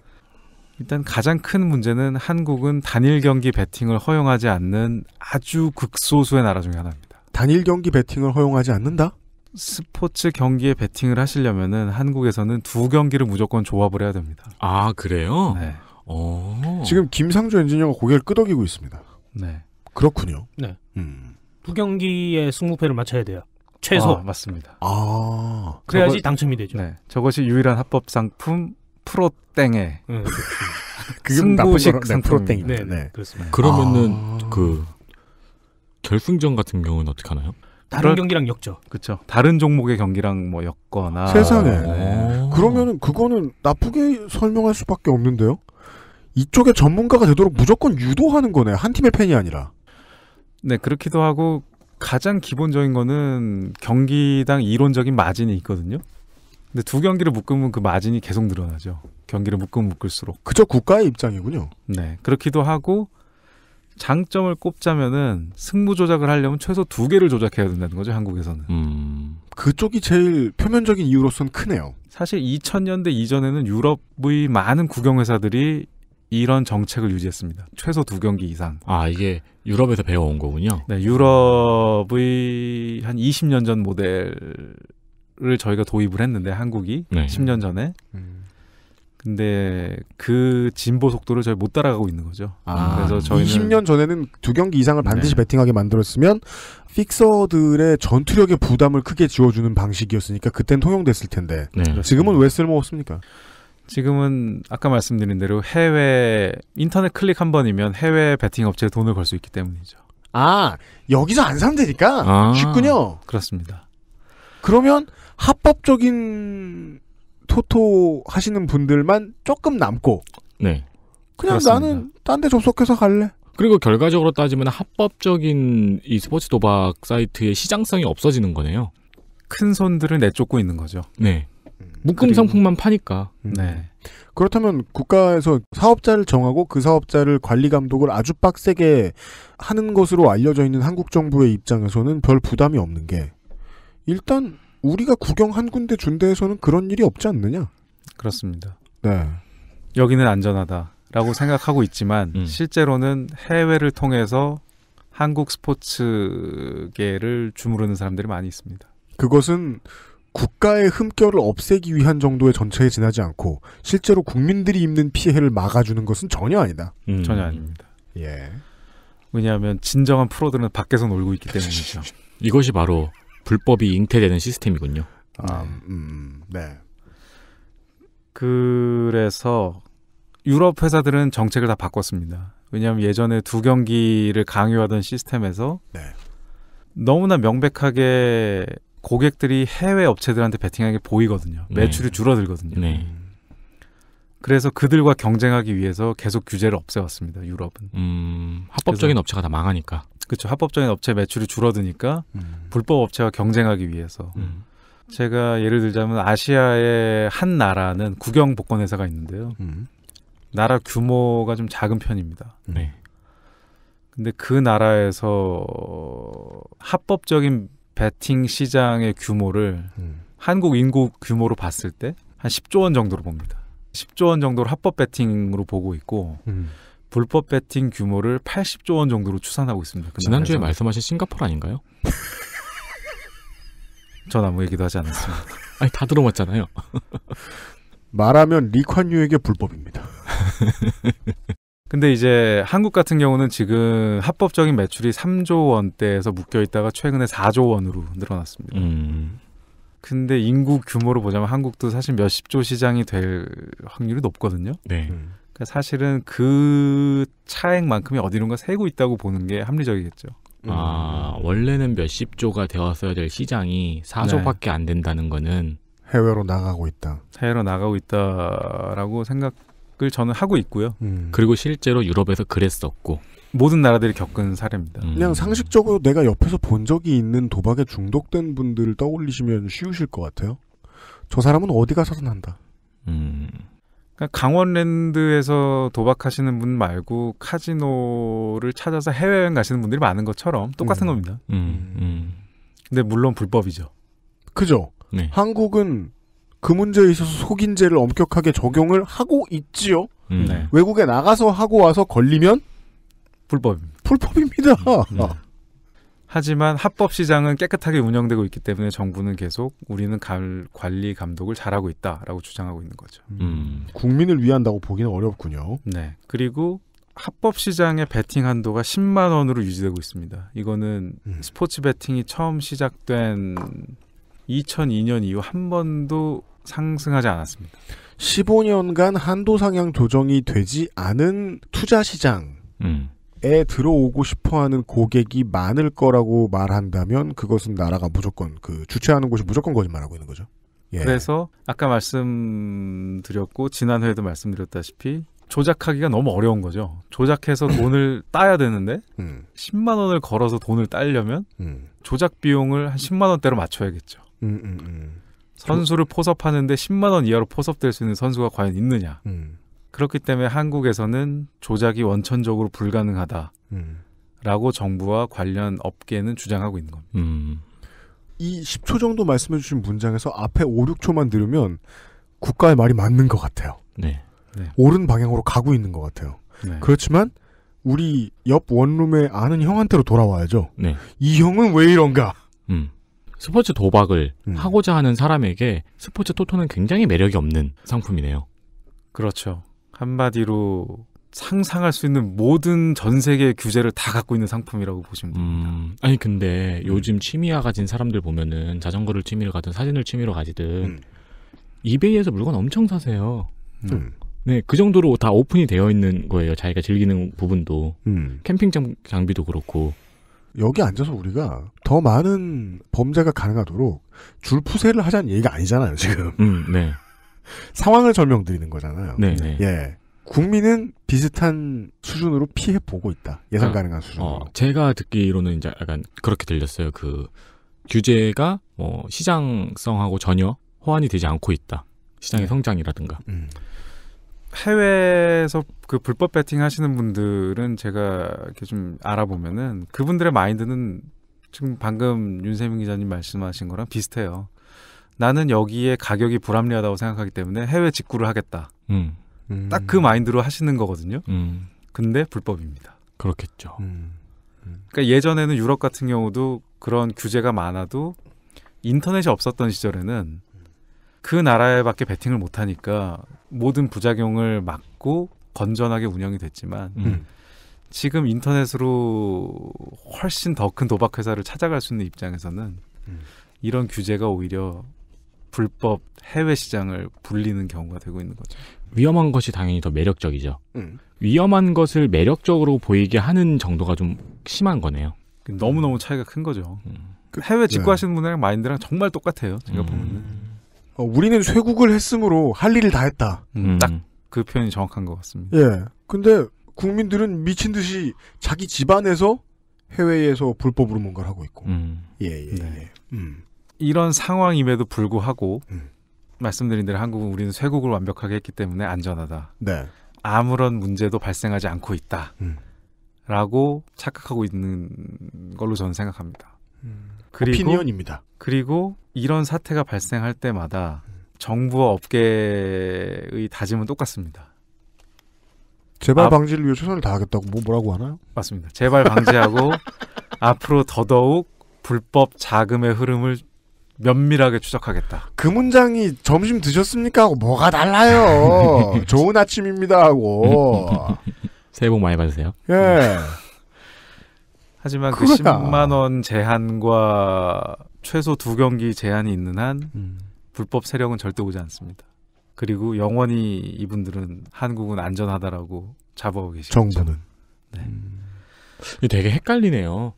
일단 가장 큰 문제는 한국은 단일 경기 베팅을 허용하지 않는 아주 극소수의 나라 중에 하나입니다. 단일 경기 배팅을 허용하지 않는다? 스포츠 경기에 베팅을 하시려면은 한국에서는 두 경기를 무조건 조합을 해야 됩니다. 아 그래요? 네. 오. 어. 지금 김상조 엔지니어가 고개를 끄덕이고 있습니다. 네. 그렇군요. 네. 음. 두 경기에 승무패를 맞춰야 돼요. 최소. 아, 맞습니다. 아. 그래야지 저거, 당첨이 되죠. 네. 저것이 유일한 합법 상품 프로땡에. 네. 그렇죠. 뭐 승부식 네, 상품땡입니다. 네, 네, 네. 그렇습니다. 그러면은 아... 그 결승전 같은 경우는 어떻게 하나요? 다른 그럴... 경기랑 엮죠. 그렇죠. 다른 종목의 경기랑 뭐 엮거나 세상에. 네. 그러면은 그거는 나쁘게 설명할 수밖에 없는데요. 이쪽에 전문가가 되도록 무조건 유도하는 거네. 한 팀의 팬이 아니라. 네, 그렇기도 하고 가장 기본적인 거는 경기당 이론적인 마진이 있거든요. 근데 두 경기를 묶으면 그 마진이 계속 늘어나죠. 경기를 묶으면 묶을수록. 그저 국가의 입장이군요. 네, 그렇기도 하고 장점을 꼽자면은 승부 조작을 하려면 최소 두 개를 조작해야 된다는 거죠 한국에서는. 음. 그쪽이 제일 표면적인 이유로선 크네요. 사실 2000년대 이전에는 유럽의 많은 국영회사들이 이런 정책을 유지했습니다. 최소 두 경기 이상. 아 이게 유럽에서 배워온 거군요. 네, 유럽의 한 20년 전 모델을 저희가 도입을 했는데 한국이 네. 10년 전에. 음. 근데 그 진보 속도를 잘못 따라가고 있는 거죠. 아, 그래서 저희는 20년 전에는 두 경기 이상을 반드시 네. 배팅하게 만들었으면 픽서들의 전투력의 부담을 크게 지워주는 방식이었으니까 그땐 통용됐을 텐데 네. 지금은 왜 쓸모 없습니까? 지금은 아까 말씀드린 대로 해외 인터넷 클릭 한 번이면 해외 베팅 업체에 돈을 걸 수 있기 때문이죠. 아 여기서 안 사면 되니까 아, 쉽군요. 그렇습니다. 그러면 합법적인 토토 하시는 분들만 조금 남고 네. 그냥 그렇습니다. 나는 딴 데 접속해서 갈래. 그리고 결과적으로 따지면 합법적인 이 스포츠 도박 사이트의 시장성이 없어지는 거네요. 큰 손들을 내쫓고 있는 거죠. 네. 음. 묶음 상품만 파니까. 음. 네. 그렇다면 국가에서 사업자를 정하고 그 사업자를 관리 감독을 아주 빡세게 하는 것으로 알려져 있는 한국 정부의 입장에서는 별 부담이 없는 게 일단 우리가 구경 한 군데 준대에서는 그런 일이 없지 않느냐? 그렇습니다. 네. 여기는 안전하다라고 생각하고 있지만 음. 실제로는 해외를 통해서 한국 스포츠계를 주무르는 사람들이 많이 있습니다. 그것은 국가의 흠결을 없애기 위한 정도의 전체에 지나지 않고 실제로 국민들이 입는 피해를 막아주는 것은 전혀 아니다. 음. 전혀 아닙니다. 예. 왜냐하면 진정한 프로들은 밖에서 놀고 있기 때문이죠. 이것이 바로 불법이 잉태되는 시스템이군요. 아, 네. 음, 네. 그래서 유럽 회사들은 정책을 다 바꿨습니다. 왜냐하면 예전에 두 경기를 강요하던 시스템에서 네. 너무나 명백하게 고객들이 해외 업체들한테 베팅하는 게 보이거든요. 네. 매출이 네. 줄어들거든요. 네. 그래서 그들과 경쟁하기 위해서 계속 규제를 없애왔습니다. 유럽은. 음, 합법적인 업체가 다 망하니까. 그렇죠. 합법적인 업체 매출이 줄어드니까 음. 불법 업체와 경쟁하기 위해서. 음. 제가 예를 들자면 아시아의 한 나라는 국영 복권 회사가 있는데요. 음. 나라 규모가 좀 작은 편입니다. 음. 네. 근데 그 나라에서 합법적인 베팅 시장의 규모를 음. 한국 인구 규모로 봤을 때 한 10조 원 정도로 봅니다. 10조 원 정도로 합법 베팅으로 보고 있고 음. 불법 배팅 규모를 80조 원 정도로 추산하고 있습니다. 지난주에 나라에서 말씀하신 싱가포르 아닌가요? [LAUGHS] 전 아무 얘기도 하지 않았습니다. [LAUGHS] 아니 다 들어봤잖아요. [LAUGHS] 말하면 리콴유에게 불법입니다. 근데 이제 한국 같은 경우는 지금 합법적인 매출이 3조 원대에서 묶여 있다가 최근에 4조 원으로 늘어났습니다. 음. 근데 인구 규모로 보자면 한국도 사실 몇십조 시장이 될 확률이 높거든요. 네. 음. 그러니까 사실은 그 차액만큼이 어디론가 세고 있다고 보는 게 합리적이겠죠. 아, 음. 아 원래는 몇십 조가 되었어야 될 시장이 사조밖에안 네. 된다는 거는 해외로 나가고 있다. 해외로 나가고 있다라고 생각을 저는 하고 있고요. 음. 그리고 실제로 유럽에서 그랬었고 모든 나라들이 겪은 사례입니다. 음. 그냥 상식적으로 내가 옆에서 본 적이 있는 도박에 중독된 분들을 떠올리시면 쉬우실 것 같아요. 저 사람은 어디 가서든 한다. 음. 그러니까 강원랜드에서 도박하시는 분 말고 카지노를 찾아서 해외여행 가시는 분들이 많은 것처럼 똑같은 음. 겁니다. 음, 음. 음. 근데 물론 불법이죠. 그죠. 네. 한국은 그 문제에 있어서 속인제를 엄격하게 적용을 하고 있지요. 음. 네. 외국에 나가서 하고 와서 걸리면 불법입니다. 불법입니다. 음. 하지만 합법 시장은 깨끗하게 운영되고 있기 때문에 정부는 계속 우리는 갈, 관리 감독을 잘하고 있다라고 주장하고 있는 거죠. 음. 음. 국민을 위한다고 보기는 어렵군요. 네. 그리고 합법 시장의 베팅 한도가 10만 원으로 유지되고 있습니다. 이거는 음. 스포츠 베팅이 처음 시작된 2002년 이후 한 번도 상승하지 않았습니다. 15년간 한도 상향 조정이 되지 않은 투자 시장. 음. 에 들어오고 싶어하는 고객이 많을 거라고 말한다면 그것은 나라가 무조건 그 주최하는 곳이 무조건 거짓말하고 있는 거죠. 예. 그래서 아까 말씀드렸고 지난 회에도 말씀드렸다시피 조작하기가 너무 어려운 거죠. 조작해서 음. 돈을 따야 되는데 음. 10만 원을 걸어서 돈을 따려면 음. 조작 비용을 한 10만 원대로 맞춰야겠죠. 음, 음, 음. 선수를 포섭하는데 10만 원 이하로 포섭될 수 있는 선수가 과연 있느냐. 그렇기 때문에 한국에서는 조작이 원천적으로 불가능하다라고 음. 정부와 관련 업계는 주장하고 있는 겁니다. 음. 이 10초 정도 말씀해 주신 문장에서 앞에 5, 6초만 들으면 국가의 말이 맞는 것 같아요. 네. 네. 옳은 방향으로 가고 있는 것 같아요. 네. 그렇지만 우리 옆 원룸에 아는 형한테로 돌아와야죠. 네. 이 형은 왜 이런가? 음. 스포츠 도박을 음. 하고자 하는 사람에게 스포츠 토토는 굉장히 매력이 없는 상품이네요. 그렇죠. 한마디로 상상할 수 있는 모든 전 세계의 규제를 다 갖고 있는 상품이라고 보시면 됩니다. 음, 아니 근데 음. 요즘 취미화 가진 사람들 보면은 자전거를 취미로 가든 사진을 취미로 가지든 음. 이베이에서 물건 엄청 사세요. 음. 음. 네, 그 정도로 다 오픈이 되어 있는 거예요. 자기가 즐기는 부분도 음. 캠핑장 장비도 그렇고 여기 앉아서 우리가 더 많은 범죄가 가능하도록 줄푸세를 하자는 얘기가 아니잖아요 지금. 네. 상황을 설명드리는 거잖아요. 네, 네. 예. 국민은 비슷한 수준으로 피해 보고 있다. 예상 아, 가능한 수준으로. 어, 제가 듣기로는 이제 약간 그렇게 들렸어요. 그 규제가 뭐 시장성하고 전혀 호환이 되지 않고 있다. 시장의 네. 성장이라든가. 음. 해외에서 그 불법 배팅 하시는 분들은 제가 이렇게 좀 알아보면은 그분들의 마인드는 지금 방금 윤세민 기자님 말씀하신 거랑 비슷해요. 나는 여기에 가격이 불합리하다고 생각하기 때문에 해외 직구를 하겠다. 음. 음. 딱그 마인드로 하시는 거거든요. 음. 근데 불법입니다. 그렇겠죠. 음. 음. 그러니까 예전에는 유럽 같은 경우도 그런 규제가 많아도 인터넷이 없었던 시절에는 그 나라에밖에 베팅을 못하니까 모든 부작용을 막고 건전하게 운영이 됐지만 음. 지금 인터넷으로 훨씬 더 큰 도박 회사를 찾아갈 수 있는 입장에서는 이런 규제가 오히려 불법 해외 시장을 불리는 경우가 되고 있는 거죠. 위험한 것이 당연히 더 매력적이죠. 음. 위험한 것을 매력적으로 보이게 하는 정도가 좀 심한 거네요. 너무 너무 차이가 큰 거죠. 음. 그 해외 네. 직구하시는 네. 분이랑 마인드랑 정말 똑같아요. 제가 음. 보면 어, 우리는 쇄국을 했으므로 할 일을 다 했다. 음, 음. 딱그 표현이 정확한 것 같습니다. 예. 근데 국민들은 미친 듯이 자기 집안에서 해외에서 불법으로 뭔가를 하고 있고. 음. 예, 예, 네. 예. 음. 이런 상황임에도 불구하고 음. 말씀드린 대로 한국은 우리는 쇄국을 완벽하게 했기 때문에 안전하다. 네. 아무런 문제도 발생하지 않고 있다. 음. 라고 착각하고 있는 걸로 저는 생각합니다. 음. 그리고 오피니언입니다. 그리고 이런 사태가 발생할 때마다 음. 정부와 업계의 다짐은 똑같습니다. 재발 아, 방지를 위해 최선을 다하겠다고 뭐 뭐라고 하나요? 맞습니다. 재발 방지하고 [LAUGHS] 앞으로 더더욱 불법 자금의 흐름을 면밀하게 추적하겠다. 그 문장이 점심 드셨습니까? 하고 뭐가 달라요. [LAUGHS] 좋은 아침입니다 하고. [LAUGHS] 새해 복 많이 받으세요. 예. 네. 하지만 그 그거야. 그 10만 원 제한과 최소 두 경기 제한이 있는 한 음. 불법 세력은 절대 오지 않습니다. 그리고 영원히 이분들은 한국은 안전하다라고 잡아오고 계시죠. 정부는. 네. 음. 되게 헷갈리네요.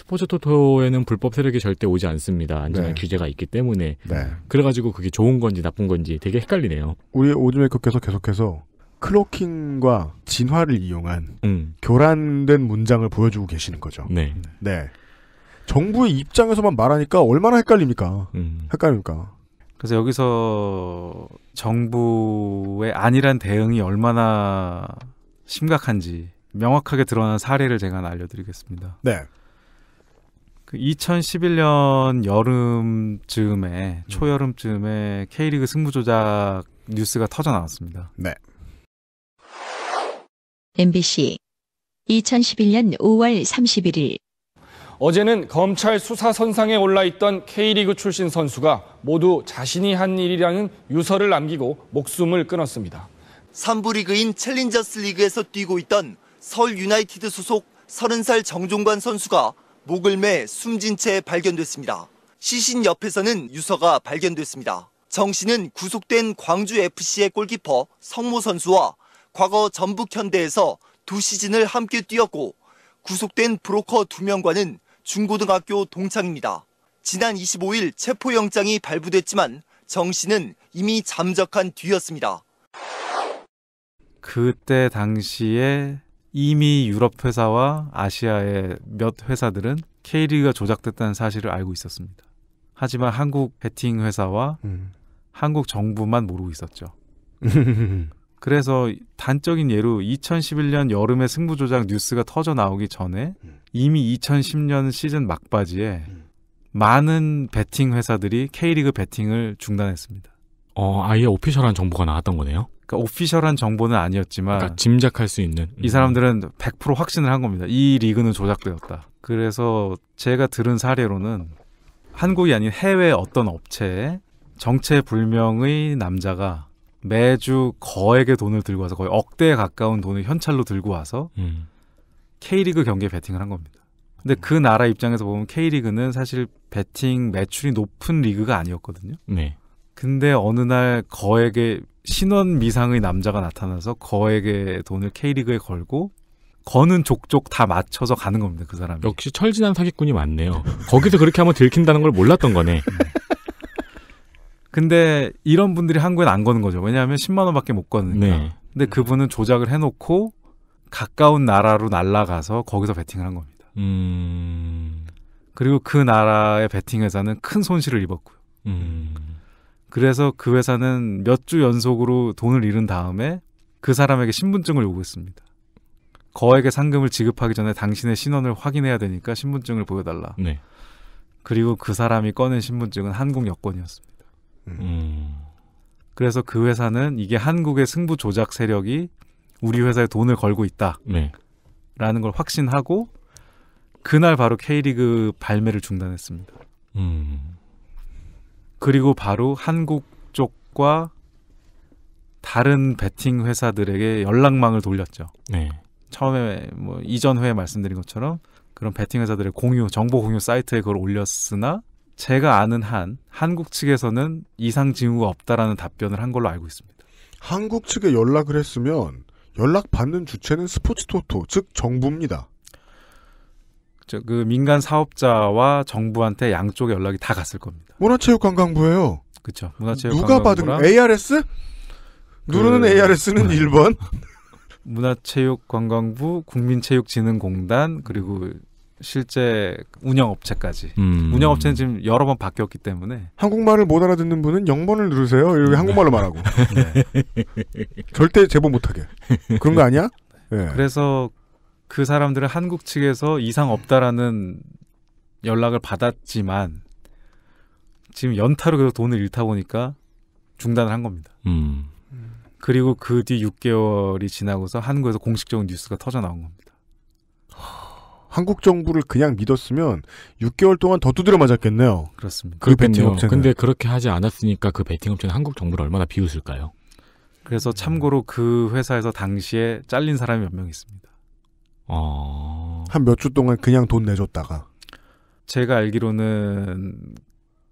스포츠 토토에는 불법 세력이 절대 오지 않습니다. 안전한 네. 규제가 있기 때문에. 네. 그래가지고 그게 좋은 건지 나쁜 건지 되게 헷갈리네요. 우리 오즈메이커께서 계속해서 클로킹과 진화를 이용한 음. 교란된 문장을 보여주고 계시는 거죠. 네. 네. 정부의 입장에서만 말하니까 얼마나 헷갈립니까? 음. 헷갈립니까? 그래서 여기서 정부의 안일한 대응이 얼마나 심각한지 명확하게 드러난 사례를 제가 알려드리겠습니다. 네. 그 2011년 여름쯤에 음. 초여름쯤에 K리그 승부 조작 뉴스가 터져 나왔습니다. 네. MBC 2011년 5월 31일 어제는 검찰 수사 선상에 올라 있던 K리그 출신 선수가 모두 자신이 한 일이라는 유서를 남기고 목숨을 끊었습니다. 3부 리그인 챌린저스 리그에서 뛰고 있던 서울 유나이티드 소속 30살 정종관 선수가 목을 매 숨진 채 발견됐습니다. 시신 옆에서는 유서가 발견됐습니다. 정 씨는 구속된 광주FC의 골키퍼 성모 선수와 과거 전북현대에서 두 시즌을 함께 뛰었고 구속된 브로커 두명과는 중고등학교 동창입니다. 지난 25일 체포영장이 발부됐지만 정 씨는 이미 잠적한 뒤였습니다. 그때 당시에 이미 유럽 회사와 아시아의 몇 회사들은 K리그가 조작됐다는 사실을 알고 있었습니다. 하지만 한국 배팅 회사와 음. 한국 정부만 모르고 있었죠. [LAUGHS] 그래서 단적인 예로 2011년 여름에 승부 조작 뉴스가 터져 나오기 전에 음. 이미 2010년 시즌 막바지에 음. 많은 베팅 회사들이 K리그 베팅을 중단했습니다. 어, 아예 오피셜한 정보가 나왔던 거네요. 그러니까 오피셜한 정보는 아니었지만 그러니까 짐작할 수 있는 이 사람들은 100% 확신을 한 겁니다. 이 리그는 조작되었다. 그래서 제가 들은 사례로는 한국이 아닌 해외 어떤 업체에 정체불명의 남자가 매주 거액의 돈을 들고 와서 거의 억대에 가까운 돈을 현찰로 들고 와서 음. K리그 경기에 베팅을 한 겁니다. 근데 그 나라 입장에서 보면 K리그는 사실 베팅 매출이 높은 리그가 아니었거든요. 네. 근데 어느 날 거액의 신원 미상의 남자가 나타나서 거액의 돈을 K리그에 걸고 거는 족족 다 맞춰서 가는 겁니다. 그 사람이. 역시 철진한 사기꾼이 많네요. 거기서 그렇게 한번 들킨다는 걸 몰랐던 거네. 근데 이런 분들이 한국엔 안 거는 거죠. 왜냐하면 10만 원밖에 못 거니까. 네. 근데 그분은 조작을 해놓고 가까운 나라로 날라가서 거기서 베팅을 한 겁니다. 음... 그리고 그 나라의 베팅 회사는 큰 손실을 입었고요. 음... 그래서 그 회사는 몇 주 연속으로 돈을 잃은 다음에 그 사람에게 신분증을 요구했습니다. 거액의 상금을 지급하기 전에 당신의 신원을 확인해야 되니까 신분증을 보여달라. 네. 그리고 그 사람이 꺼낸 신분증은 한국 여권이었습니다. 음. 그래서 그 회사는 이게 한국의 승부 조작 세력이 우리 회사에 돈을 걸고 있다. 네. 라는 걸 확신하고 그날 바로 K리그 발매를 중단했습니다. 음. 그리고 바로 한국 쪽과 다른 베팅 회사들에게 연락망을 돌렸죠. 네. 처음에 뭐 이전 회에 말씀드린 것처럼 그런 베팅 회사들의 공유 정보 공유 사이트에 그걸 올렸으나 제가 아는 한 한국 측에서는 이상 징후가 없다라는 답변을 한 걸로 알고 있습니다. 한국 측에 연락을 했으면 연락 받는 주체는 스포츠 토토 즉 정부입니다. 저그 민간 사업자와 정부한테 양쪽의 연락이 다 갔을 겁니다. 문화체육관광부예요. 그렇죠. 문화체육 누가 받은 ARS? 그... 누르는 ARS는 1번. 문화체육관광부, 국민체육진흥공단 그리고 실제 운영업체까지. 음. 운영업체는 지금 여러 번 바뀌었기 때문에. 한국말을 못 알아듣는 분은 영번을 누르세요. 이렇 네. 한국말로 말하고. [LAUGHS] 네. 절대 제보 못하게. 그런 거 아니야? 네. 그래서 그 사람들은 한국 측에서 이상 없다라는 연락을 받았지만 지금 연타로 계속 돈을 잃다 보니까 중단을 한 겁니다. 음. 그리고 그 뒤 6개월이 지나고서 한국에서 공식적인 뉴스가 터져 나온 겁니다. 한국 정부를 그냥 믿었으면 6개월 동안 더 두드려 맞았겠네요. 그렇습니다. 그배팅업체 근데 그렇게 하지 않았으니까 그배팅업체는 한국 정부를 얼마나 비웃을까요? 그래서 참고로 그 회사에서 당시에 잘린 사람이 몇 명 있습니다. 어... 한몇 주 동안 그냥 돈 내줬다가 제가 알기로는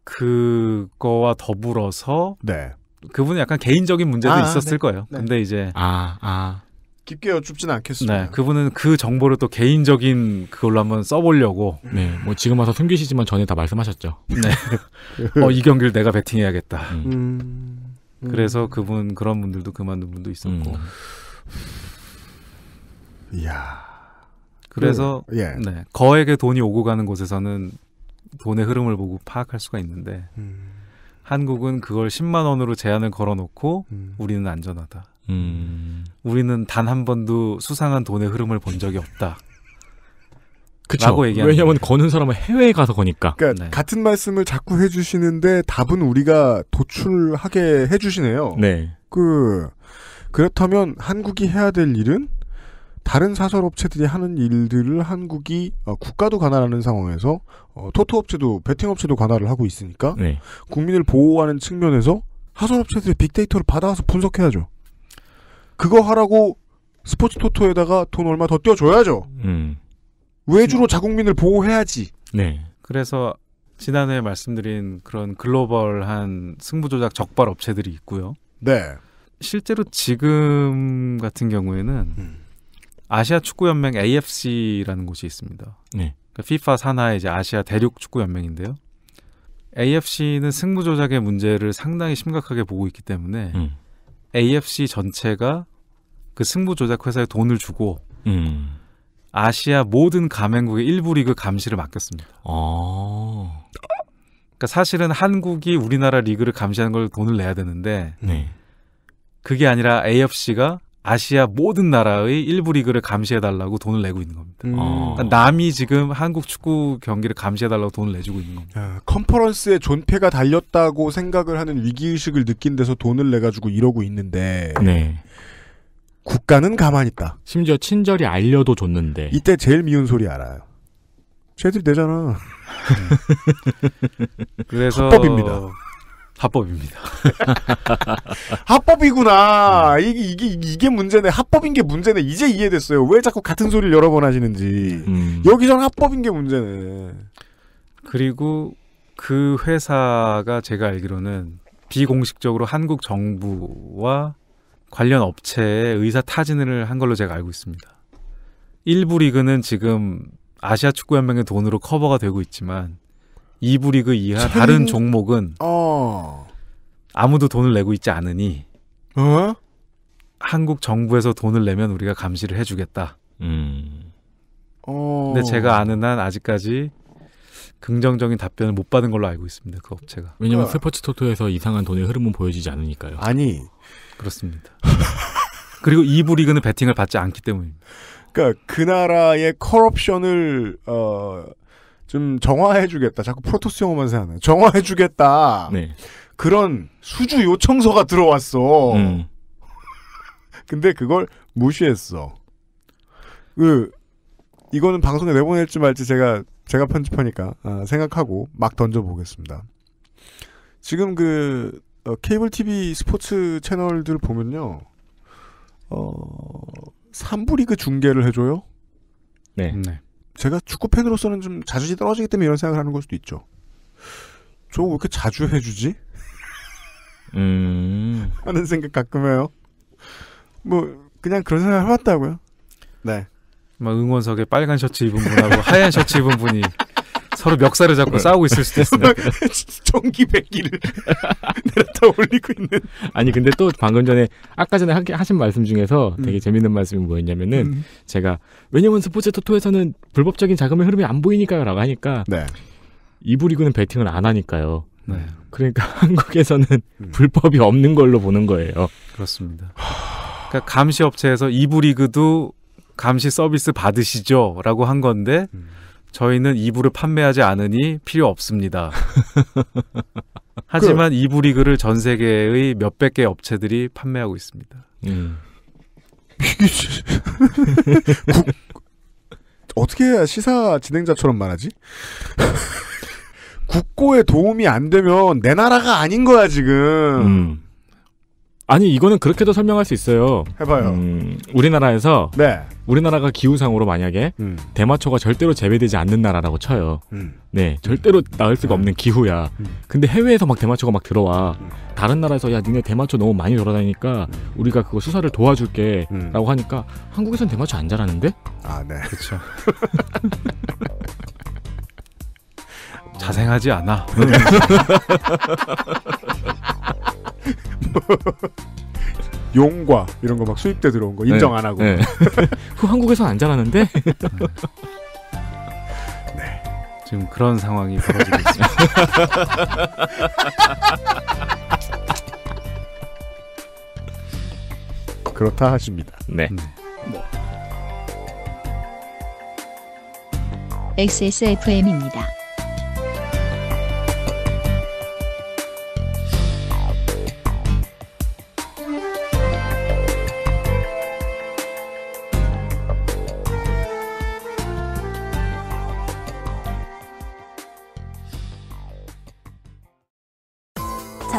그거와 더불어서 네. 그분은 약간 개인적인 문제도 아, 네. 있었을 네, 거예요. 네. 근데 이제 아, 아. 깊게 여쭙진 않겠습니다. 네, 그분은 그 정보를 또 개인적인 그걸로 한번 써보려고. 네, 뭐 지금 와서 숨기시지만 전에 다 말씀하셨죠. 네. [LAUGHS] 어, 이 경기를 내가 베팅해야겠다. 음. 음. 그래서 그분 그런 분들도 그만둔 분도 있었고. 음. 이야. 그래서 예. 네, 거액의 돈이 오고 가는 곳에서는 돈의 흐름을 보고 파악할 수가 있는데 음. 한국은 그걸 10만 원으로 제한을 걸어놓고 음. 우리는 안전하다. 음. 우리는 단 한 번도 수상한 돈의 흐름을 본 적이 없다. 그쵸. 왜냐하면 거 거는 사람은 해외에 가서 거니까. 그러니까 네. 같은 말씀을 자꾸 해주시는데 답은 우리가 도출하게 해주시네요. 네. 그 그렇다면 한국이 해야 될 일은 다른 사설 업체들이 하는 일들을 한국이 어, 국가도 관할하는 상황에서 어, 토토 업체도 베팅 업체도 관할을 하고 있으니까 네. 국민을 보호하는 측면에서 사설 업체들이 빅데이터를 받아와서 분석해야죠. 그거 하라고 스포츠 토토에다가 돈 얼마 더 떼어줘야죠. 음. 외주로 자국민을 보호해야지. 네. 그래서 지난해 말씀드린 그런 글로벌한 승부조작 적발 업체들이 있고요. 네. 실제로 지금 같은 경우에는 음. 아시아 축구 연맹 AFC라는 곳이 있습니다. 네. 그러니까 FIFA 산하의 이제 아시아 대륙 축구 연맹인데요. AFC는 승부 조작의 문제를 상당히 심각하게 보고 있기 때문에 음. AFC 전체가 그 승부 조작 회사에 돈을 주고 음. 아시아 모든 가맹국의 일부 리그 감시를 맡겼습니다. 아. 그러니까 사실은 한국이 우리나라 리그를 감시하는 걸 돈을 내야 되는데 네. 그게 아니라 AFC가 아시아 모든 나라의 일부 리그를 감시해달라고 돈을 내고 있는 겁니다. 음. 그러니까 남이 지금 한국 축구 경기를 감시해달라고 돈을 내주고 있는 겁니다. 야, 컨퍼런스에 존폐가 달렸다고 생각을 하는 위기의식을 느낀 데서 돈을 내가지고 이러고 있는데 네. 국가는 가만히 있다. 심지어 친절히 알려도 줬는데 이때 제일 미운 소리 알아요. 쟤들 되잖아 음. 그래서 합법입니다. 합법입니다. [LAUGHS] 합법이구나. 네. 이게 이게 이게 문제네. 합법인 게 문제네. 이제 이해됐어요. 왜 자꾸 같은 소리를 여러 번 하시는지. 음. 여기선 합법인 게 문제네. 그리고 그 회사가 제가 알기로는 비공식적으로 한국 정부와 관련 업체에 의사 타진을 한 걸로 제가 알고 있습니다. 일부 리그는 지금 아시아 축구연맹의 돈으로 커버가 되고 있지만 2부 리그 이하 참... 다른 종목은 어... 아무도 돈을 내고 있지 않으니 어? 한국 정부에서 돈을 내면 우리가 감시를 해주겠다. 음. 어... 근데 제가 아는 한 아직까지 긍정적인 답변을 못 받은 걸로 알고 있습니다. 그 업체가. 왜냐면 하 그러니까. 스포츠 토토에서 이상한 돈의 흐름은 보여지지 않으니까요. 아니 그렇습니다. [LAUGHS] 그리고 2부 리그는 베팅을 받지 않기 때문입니다. 그러니까 그 나라의 커럽션을 어, 좀 정화해주겠다. 자꾸 프로토스 용어만 생각나. 정화해주겠다. 네. 그런 수주 요청서가 들어왔어. 음. [LAUGHS] 근데 그걸 무시했어. 그 이거는 방송에 내보낼지 말지 제가 제가 편집하니까 아, 생각하고 막 던져보겠습니다. 지금 그 어, 케이블 TV 스포츠 채널들 보면요, 어 3부 리그 중계를 해줘요. 네. 네. 제가 축구 팬으로서는 좀 자주지 떨어지기 때문에 이런 생각을 하는 걸 수도 있죠. 저 왜 이렇게 자주 해주지? 음. [LAUGHS] 하는 생각 가끔 해요. 뭐 그냥 그런 생각을 해봤다고요. 네. 막 응원석에 빨간 셔츠 입은 분하고 하얀 셔츠 입은 분이 서로 멱살을 잡고 네. 싸우고 있을 수도 있습니다. 전기배기를 내렸다 올리고 있는. 아니 근데 또 방금 전에 아까 전에 하, 신 말씀 중에서 음. 되게 재밌는 말씀이 뭐였냐면은 음. 제가 왜냐면 스포츠 토토에서는 불법적인 자금의 흐름이 안 보이니까라고 하니까 네. 이부 리그는 베팅을 안 하니까요. 네. 그러니까 [LAUGHS] 한국에서는 음. 불법이 없는 걸로 보는 거예요. 그렇습니다. 그러니까 감시 업체에서 이부 리그도 감시 서비스 받으시죠라고 한 건데 음. 저희는 이불을 판매하지 않으니 필요 없습니다. [LAUGHS] 하지만 그 이불이글을 전 세계의 몇백 개 업체들이 판매하고 있습니다. 음. [LAUGHS] 국... 어떻게 해야 시사 진행자처럼 말하지? [LAUGHS] 국고에 도움이 안 되면 내 나라가 아닌 거야 지금. 음. 아니 이거는 그렇게도 설명할 수 있어요. 해봐요. 음, 우리나라에서 네. 우리나라가 기후상으로 만약에 음. 대마초가 절대로 재배되지 않는 나라라고 쳐요. 음. 네, 절대로 나을 수가 음. 없는 기후야. 음. 근데 해외에서 막 대마초가 막 들어와. 음. 다른 나라에서 야 니네 대마초 너무 많이 돌아다니니까 우리가 그거 수사를 도와줄게라고 하니까 한국에선 대마초 안 자라는데? 아, 네, 그렇죠. [LAUGHS] 자생하지 않아. [LAUGHS] [LAUGHS] 용과 이런 거 막 수입돼 들어온 거 인정 네. 안 하고. 네. 그 [LAUGHS] 한국에서 안 자라는데. [LAUGHS] 네. 지금 그런 상황이 벌어지고 있습니 그렇다 하십니다. 네. 네. 뭐. XSFM입니다.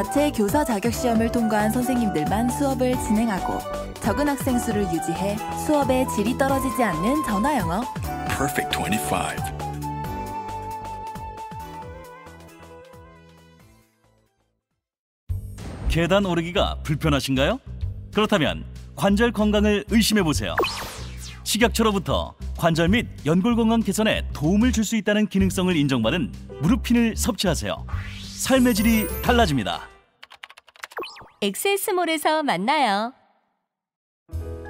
자체 교사 자격 시험을 통과한 선생님들만 수업을 진행하고 적은 학생 수를 유지해 수업의 질이 떨어지지 않는 전화 영어. Perfect 25. 계단 오르기가 불편하신가요? 그렇다면 관절 건강을 의심해 보세요. 식약처로부터 관절 및 연골 건강 개선에 도움을 줄 수 있다는 기능성을 인정받은 무릎핀을 섭취하세요. 삶의 질이 달라집니다. 엑세스몰에서 만나요.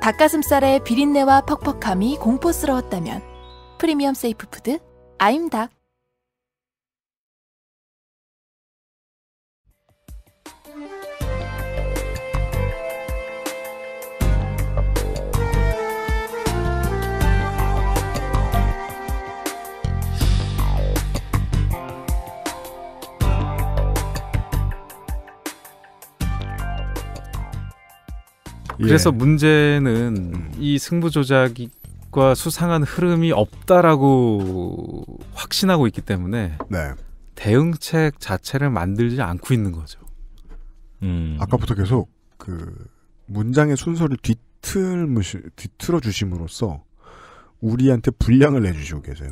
닭가슴살의 비린내와 퍽퍽함이 공포스러웠다면 프리미엄 세이프푸드 아임닭 예. 그래서 예. 문제는 음. 이 승부 조작과 수상한 흐름이 없다라고 확신하고 있기 때문에 네. 대응책 자체를 만들지 않고 있는 거죠. 음. 아까부터 계속 그 문장의 순서를 뒤틀무시, 뒤틀어 주심으로써 우리한테 불량을 내주시고 계세요.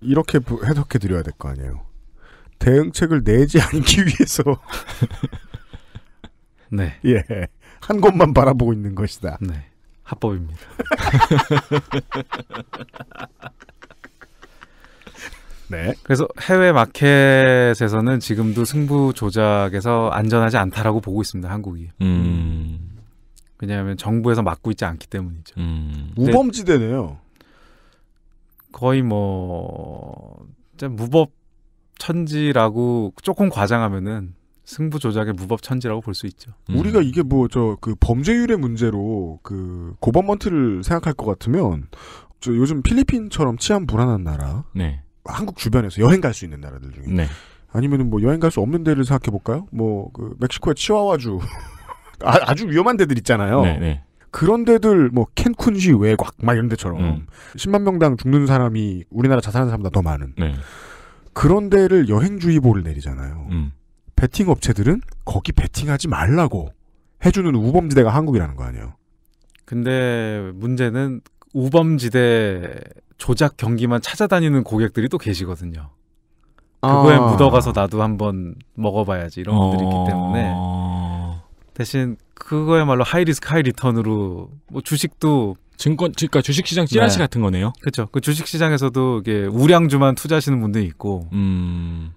이렇게 해석해 드려야 될 거 아니에요. 대응책을 내지 않기 위해서. [LAUGHS] 네. 예. 한 곳만 바라보고 있는 것이다. 네. 합법입니다. [LAUGHS] 네. 그래서 해외 마켓에서는 지금도 승부 조작에서 안전하지 않다라고 보고 있습니다. 한국이. 음. 음. 왜냐하면 정부에서 막고 있지 않기 때문이죠. 음. 우범지대네요. 거의 뭐 무법 천지라고 조금 과장하면은 승부 조작의 무법 천지라고 볼 수 있죠. 음. 우리가 이게 뭐 저 그 범죄율의 문제로 그 고버먼트를 생각할 것 같으면 저 요즘 필리핀처럼 치안 불안한 나라, 네. 한국 주변에서 여행 갈 수 있는 나라들 중에 네. 아니면은 뭐 여행 갈 수 없는 데를 생각해 볼까요? 뭐 그 멕시코의 치와와주 [LAUGHS] 아, 주 위험한 데들 있잖아요. 네네. 네. 그런 데들 뭐 캔쿤시 외곽 막 이런 데처럼 음. 10만 명당 죽는 사람이 우리나라 자살하는 사람보다 더 많은 네. 그런 데를 여행주의보를 내리잖아요. 음. 배팅 업체들은 거기 배팅하지 말라고 해주는 우범지대가 한국이라는 거 아니에요. 근데 문제는 우범지대 조작 경기만 찾아다니는 고객들이 또 계시거든요. 그거에 아. 묻어가서 나도 한번 먹어봐야지 이런 분들이 어... 있기 때문에 대신 그거야말로 하이 리스크 하이 리턴으로 뭐 주식도 증권 그러니까 주식시장 네. 찌라시 네. 같은 거네요. 그렇죠. 그 주식시장에서도 이게 우량주만 투자하시는 분들이 있고 음...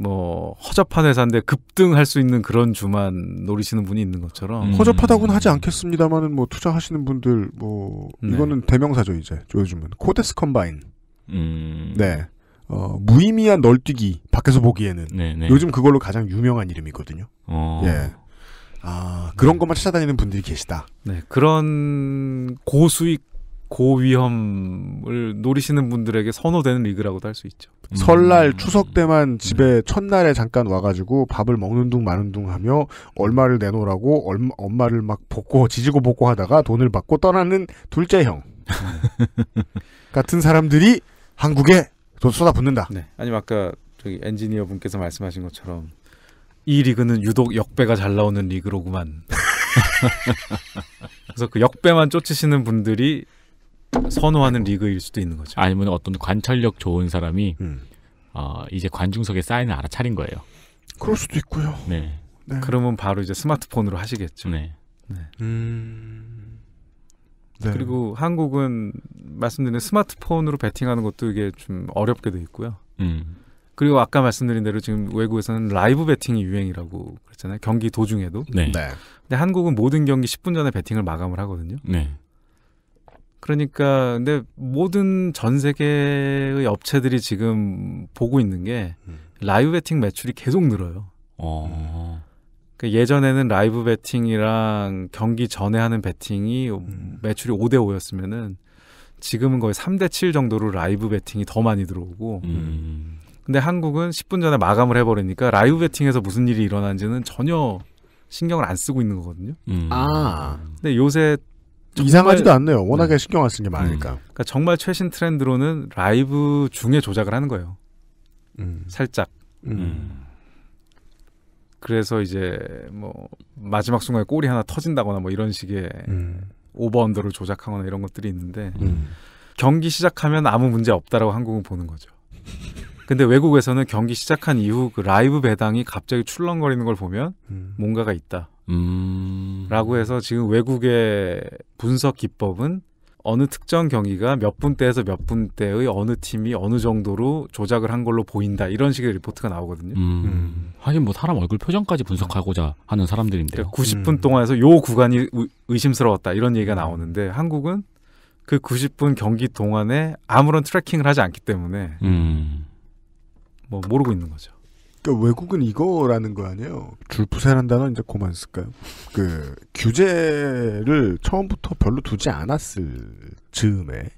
뭐 허접한 회사인데 급등할 수 있는 그런 주만 노리시는 분이 있는 것처럼 음. 허접하다고는 하지 않겠습니다만은 뭐 투자하시는 분들 뭐 네. 이거는 대명사죠 이제 요즘은 코데스 컴바인 음. 네 어, 무의미한 널뛰기 밖에서 보기에는 네네. 네. 요즘 그걸로 가장 유명한 이름이거든요. 어. 예. 아 그런 네. 것만 찾아다니는 분들이 계시다. 네 그런 고수익 고위험을 노리시는 분들에게 선호되는 리그라고도 할 수 있죠. 음. 설날 추석 때만 집에 첫날에 잠깐 와가지고 밥을 먹는 둥 마는 둥 하며 얼마를 내놓으라고 얼 엄마를 막 복고 지지고 복고 하다가 돈을 받고 떠나는 둘째 형 [LAUGHS] 같은 사람들이 한국에 돈 쏟아붓는다. 네. 아니 아까 저기 엔지니어 분께서 말씀하신 것처럼 이 리그는 유독 역배가 잘 나오는 리그로구만. [LAUGHS] 그래서 그 역배만 쫓으시는 분들이 선호하는 리그일 수도 있는 거죠. 아니면 어떤 관찰력 좋은 사람이 음. 어, 이제 관중석에 사인을 알아차린 거예요. 그럴 수도 있고요. 네. 네. 그러면 바로 이제 스마트폰으로 하시겠죠. 네. 네. 음... 네. 그리고 한국은 말씀드린 스마트폰으로 베팅하는 것도 이게 좀 어렵게 도 있고요. 음. 그리고 아까 말씀드린 대로 지금 외국에서는 라이브 베팅이 유행이라고 그랬잖아요. 경기 도중에도. 네. 네. 근데 한국은 모든 경기 10분 전에 베팅을 마감을 하거든요. 네. 그러니까 근데 모든 전 세계의 업체들이 지금 보고 있는 게 음. 라이브 베팅 매출이 계속 늘어요. 어. 그러니까 예전에는 라이브 베팅이랑 경기 전에 하는 베팅이 음. 매출이 5대 5였으면은 지금은 거의 3대 7 정도로 라이브 베팅이 더 많이 들어오고 음. 근데 한국은 10분 전에 마감을 해버리니까 라이브 베팅에서 무슨 일이 일어난지는 전혀 신경을 안 쓰고 있는 거거든요. 음. 아. 근데 요새 이상하지도 않네요. 워낙에 네. 신경 안 쓰는 게 음. 많으니까. 음. 그러니까 정말 최신 트렌드로는 라이브 중에 조작을 하는 거예요. 음. 살짝. 음. 음. 그래서 이제 뭐 마지막 순간에 꼬리 하나 터진다거나 뭐 이런 식의 음. 오버언더를 조작하거나 이런 것들이 있는데 경기 시작하면 아무 문제 없다라고 한국은 보는 거죠. 근데 외국에서는 경기 시작한 이후 그 라이브 배당이 갑자기 출렁거리는 걸 보면 뭔가가 있다. 음... 라고 해서 지금 외국의 분석 기법은 어느 특정 경기가 몇 분대에서 몇 분대의 어느 팀이 어느 정도로 조작을 한 걸로 보인다 이런 식의 리포트가 나오거든요. 음. 음. 하긴 뭐 사람 얼굴 표정까지 분석하고자 하는 사람들인데요. 그러니까 90분 음. 동안에서 요 구간이 의심스러웠다 이런 얘기가 나오는데 한국은 그 90분 경기 동안에 아무런 트래킹을 하지 않기 때문에 음. 뭐 모르고 있는 거죠. 그러니까 외국은 이거라는 거 아니에요. 줄부세란 단어 이제 고만 쓸까요? 그 규제를 처음부터 별로 두지 않았을 즈음에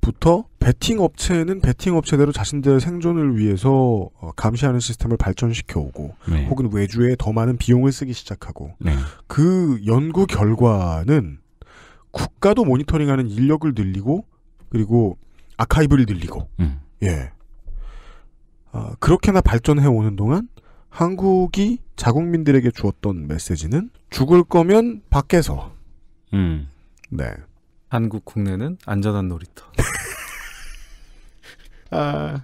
부터 베팅 업체는 베팅 업체대로 자신들의 생존을 위해서 어, 감시하는 시스템을 발전시켜 오고 네. 혹은 외주에 더 많은 비용을 쓰기 시작하고 네. 그 연구 결과는 국가도 모니터링하는 인력을 늘리고 그리고 아카이브를 늘리고 음. 예 어, 그렇게나 발전해 오는 동안 한국이 자국민들에게 주었던 메시지는 죽을 거면 밖에서. 음. 네. 한국 국내는 안전한 놀이터. [LAUGHS] 아,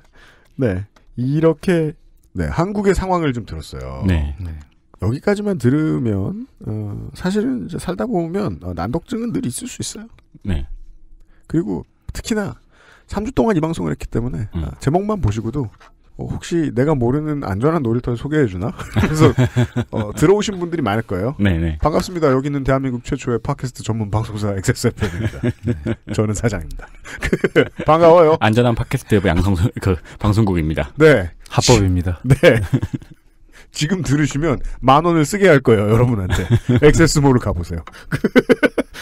네. 이렇게 네 한국의 상황을 좀 들었어요. 네. 네. 여기까지만 들으면 어, 사실은 이제 살다 보면 어, 난독증은 늘 있을 수 있어요. 네. 그리고 특히나 3주 동안 이 방송을 했기 때문에 음. 아, 제목만 보시고도 어, 혹시 내가 모르는 안전한 놀이터를 소개해주나? [LAUGHS] 그래서 어, 들어오신 분들이 많을 거예요. 네네. 네. 반갑습니다. 여기는 대한민국 최초의 팟캐스트 전문 방송사 XSFM입니다. [LAUGHS] 네. 저는 사장입니다. [LAUGHS] 반가워요. 안전한 팟캐스트 의 양성 그 방송국입니다. 네, 합법입니다. 네. 지금 들으시면 만 원을 쓰게 할 거예요, 여러분한테. 엑세스몰을 가보세요.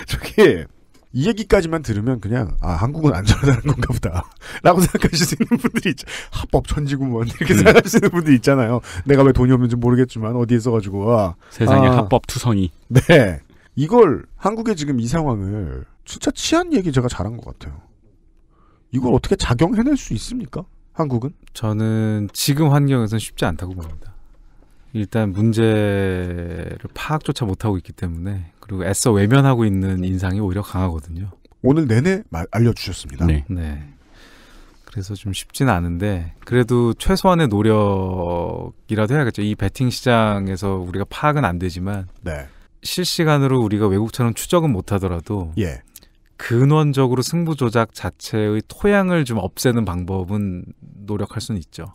저기 이 얘기까지만 들으면 그냥 아 한국은 안전하다는 건가 보다라고 [LAUGHS] 생각하실 수 있는 분들이 있죠. 합법 천지구먼 이렇게 음. 생각하시는 분들 있잖아요. 내가 왜 돈이 없는지 모르겠지만 어디에 있가지고 아, 세상에 아, 합법 투성이. 네, 이걸 한국의 지금 이 상황을 진짜 치안 얘기 제가 잘한 것 같아요. 이걸 어떻게 작용해낼 수 있습니까? 한국은? 저는 지금 환경에서는 쉽지 않다고 봅니다. 일단 문제를 파악조차 못하고 있기 때문에 그리고 애써 외면하고 있는 인상이 오히려 강하거든요. 오늘 내내 말, 알려주셨습니다. 네. 네. 그래서 좀 쉽지는 않은데 그래도 최소한의 노력이라도 해야겠죠. 이 베팅 시장에서 우리가 파악은 안 되지만 네. 실시간으로 우리가 외국처럼 추적은 못하더라도 예. 근원적으로 승부 조작 자체의 토양을 좀 없애는 방법은 노력할 수는 있죠.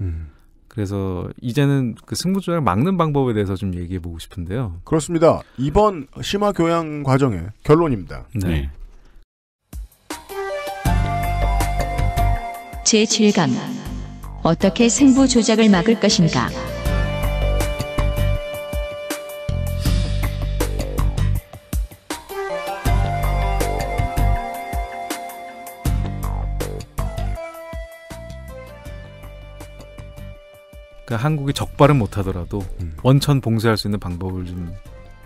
음. 그래서 이제는 그 승부조작 막는 방법에 대해서 좀 얘기해 보고 싶은데요. 그렇습니다. 이번 심화 교양 과정의 결론입니다. 네. 네. 제7강 어떻게 승부 조작을 막을 것인가? 그 한국이 적발은 못하더라도 음. 원천 봉쇄할 수 있는 방법을 좀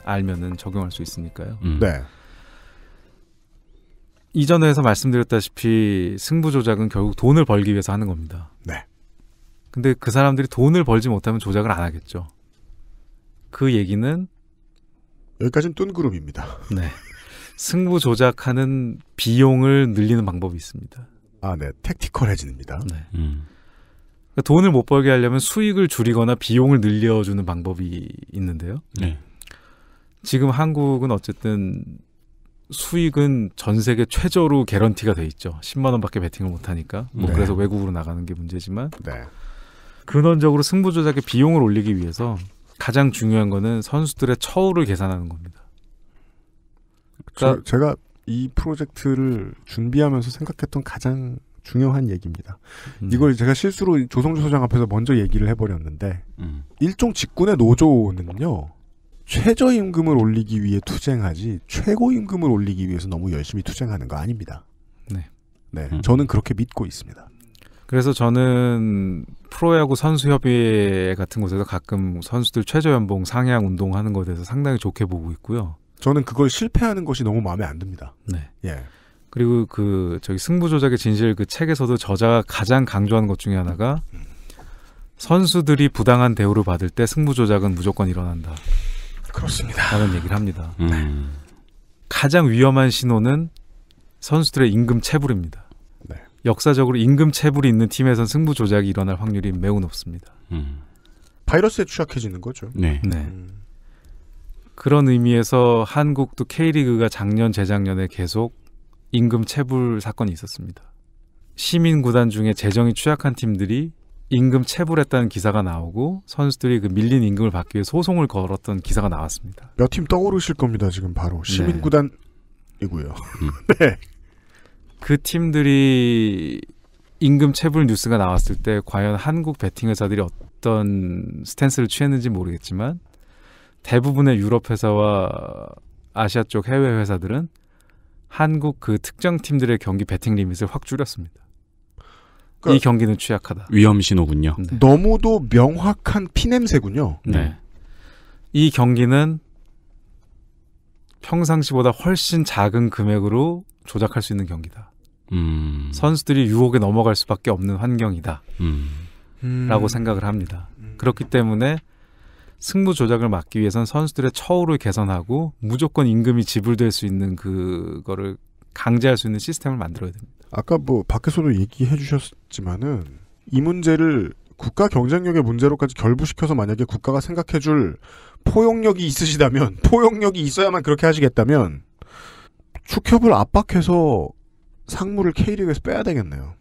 알면은 적용할 수 있으니까요. 음. 네. 이전에서 말씀드렸다시피 승부 조작은 결국 돈을 벌기 위해서 하는 겁니다. 네. 근데 그 사람들이 돈을 벌지 못하면 조작을 안 하겠죠. 그 얘기는 여기까지는 뜬구름입니다 [LAUGHS] 네. 승부 조작하는 비용을 늘리는 방법이 있습니다. 아, 네. 택티컬해진입니다 네. 음. 그러니까 돈을 못 벌게 하려면 수익을 줄이거나 비용을 늘려주는 방법이 있는데요. 네. 지금 한국은 어쨌든 수익은 전 세계 최저로 개런티가 돼 있죠. 10만 원밖에 베팅을 못 하니까. 뭐 네. 그래서 외국으로 나가는 게 문제지만 네. 근원적으로 승부 조작의 비용을 올리기 위해서 가장 중요한 거는 선수들의 처우를 계산하는 겁니다. 그러니까 저, 제가 이 프로젝트를 준비하면서 생각했던 가장 중요한 얘기입니다. 음. 이걸 제가 실수로 조성주 소장 앞에서 먼저 얘기를 해버렸는데 음. 일종 직군의 노조는요 최저임금을 올리기 위해 투쟁하지 최고임금을 올리기 위해서 너무 열심히 투쟁하는 거 아닙니다. 네, 네, 음. 저는 그렇게 믿고 있습니다. 그래서 저는 프로야구 선수협의회 같은 곳에서 가끔 선수들 최저연봉 상향 운동하는 것에 대해서 상당히 좋게 보고 있고요. 저는 그걸 실패하는 것이 너무 마음에 안 듭니다. 네. 예. 그리고 그 저기 승부 조작의 진실 그 책에서도 저자가 가장 강조한것 중에 하나가 선수들이 부당한 대우를 받을 때 승부 조작은 무조건 일어난다. 그렇습니다. 라는 얘기를 합니다. 음. 네. 가장 위험한 신호는 선수들의 임금 체불입니다. 네. 역사적으로 임금 체불이 있는 팀에선 승부 조작이 일어날 확률이 매우 높습니다. 음. 바이러스에 취약해지는 거죠. 네. 네. 음. 그런 의미에서 한국도 K리그가 작년 재작년에 계속 임금 체불 사건이 있었습니다. 시민 구단 중에 재정이 취약한 팀들이 임금 체불했다는 기사가 나오고 선수들이 그 밀린 임금을 받기 위해 소송을 걸었던 기사가 나왔습니다. 몇 팀 떠오르실 겁니다. 지금 바로 시민 네. 구단이고요. 음. [LAUGHS] 네. 그 팀들이 임금 체불 뉴스가 나왔을 때 과연 한국 베팅 회사들이 어떤 스탠스를 취했는지 모르겠지만 대부분의 유럽 회사와 아시아 쪽 해외 회사들은 한국 그 특정 팀들의 경기 배팅 리밋을 확 줄였습니다. 그러니까 이 경기는 취약하다. 위험 신호군요. 네. 너무도 명확한 피냄새군요. 네. 네. 이 경기는 평상시보다 훨씬 작은 금액으로 조작할 수 있는 경기다. 음. 선수들이 유혹에 넘어갈 수밖에 없는 환경이다. 음. 음. 라고 생각을 합니다. 음. 그렇기 때문에 승부 조작을 막기 위해선 선수들의 처우를 개선하고 무조건 임금이 지불될 수 있는 그거를 강제할 수 있는 시스템을 만들어야 됩니다. 아까 뭐 밖에서도 얘기해 주셨지만은 이 문제를 국가 경쟁력의 문제로까지 결부시켜서 만약에 국가가 생각해 줄 포용력이 있으시다면 [LAUGHS] 포용력이 있어야만 그렇게 하시겠다면 축협을 압박해서 상무를 K리그에서 빼야 되겠네요.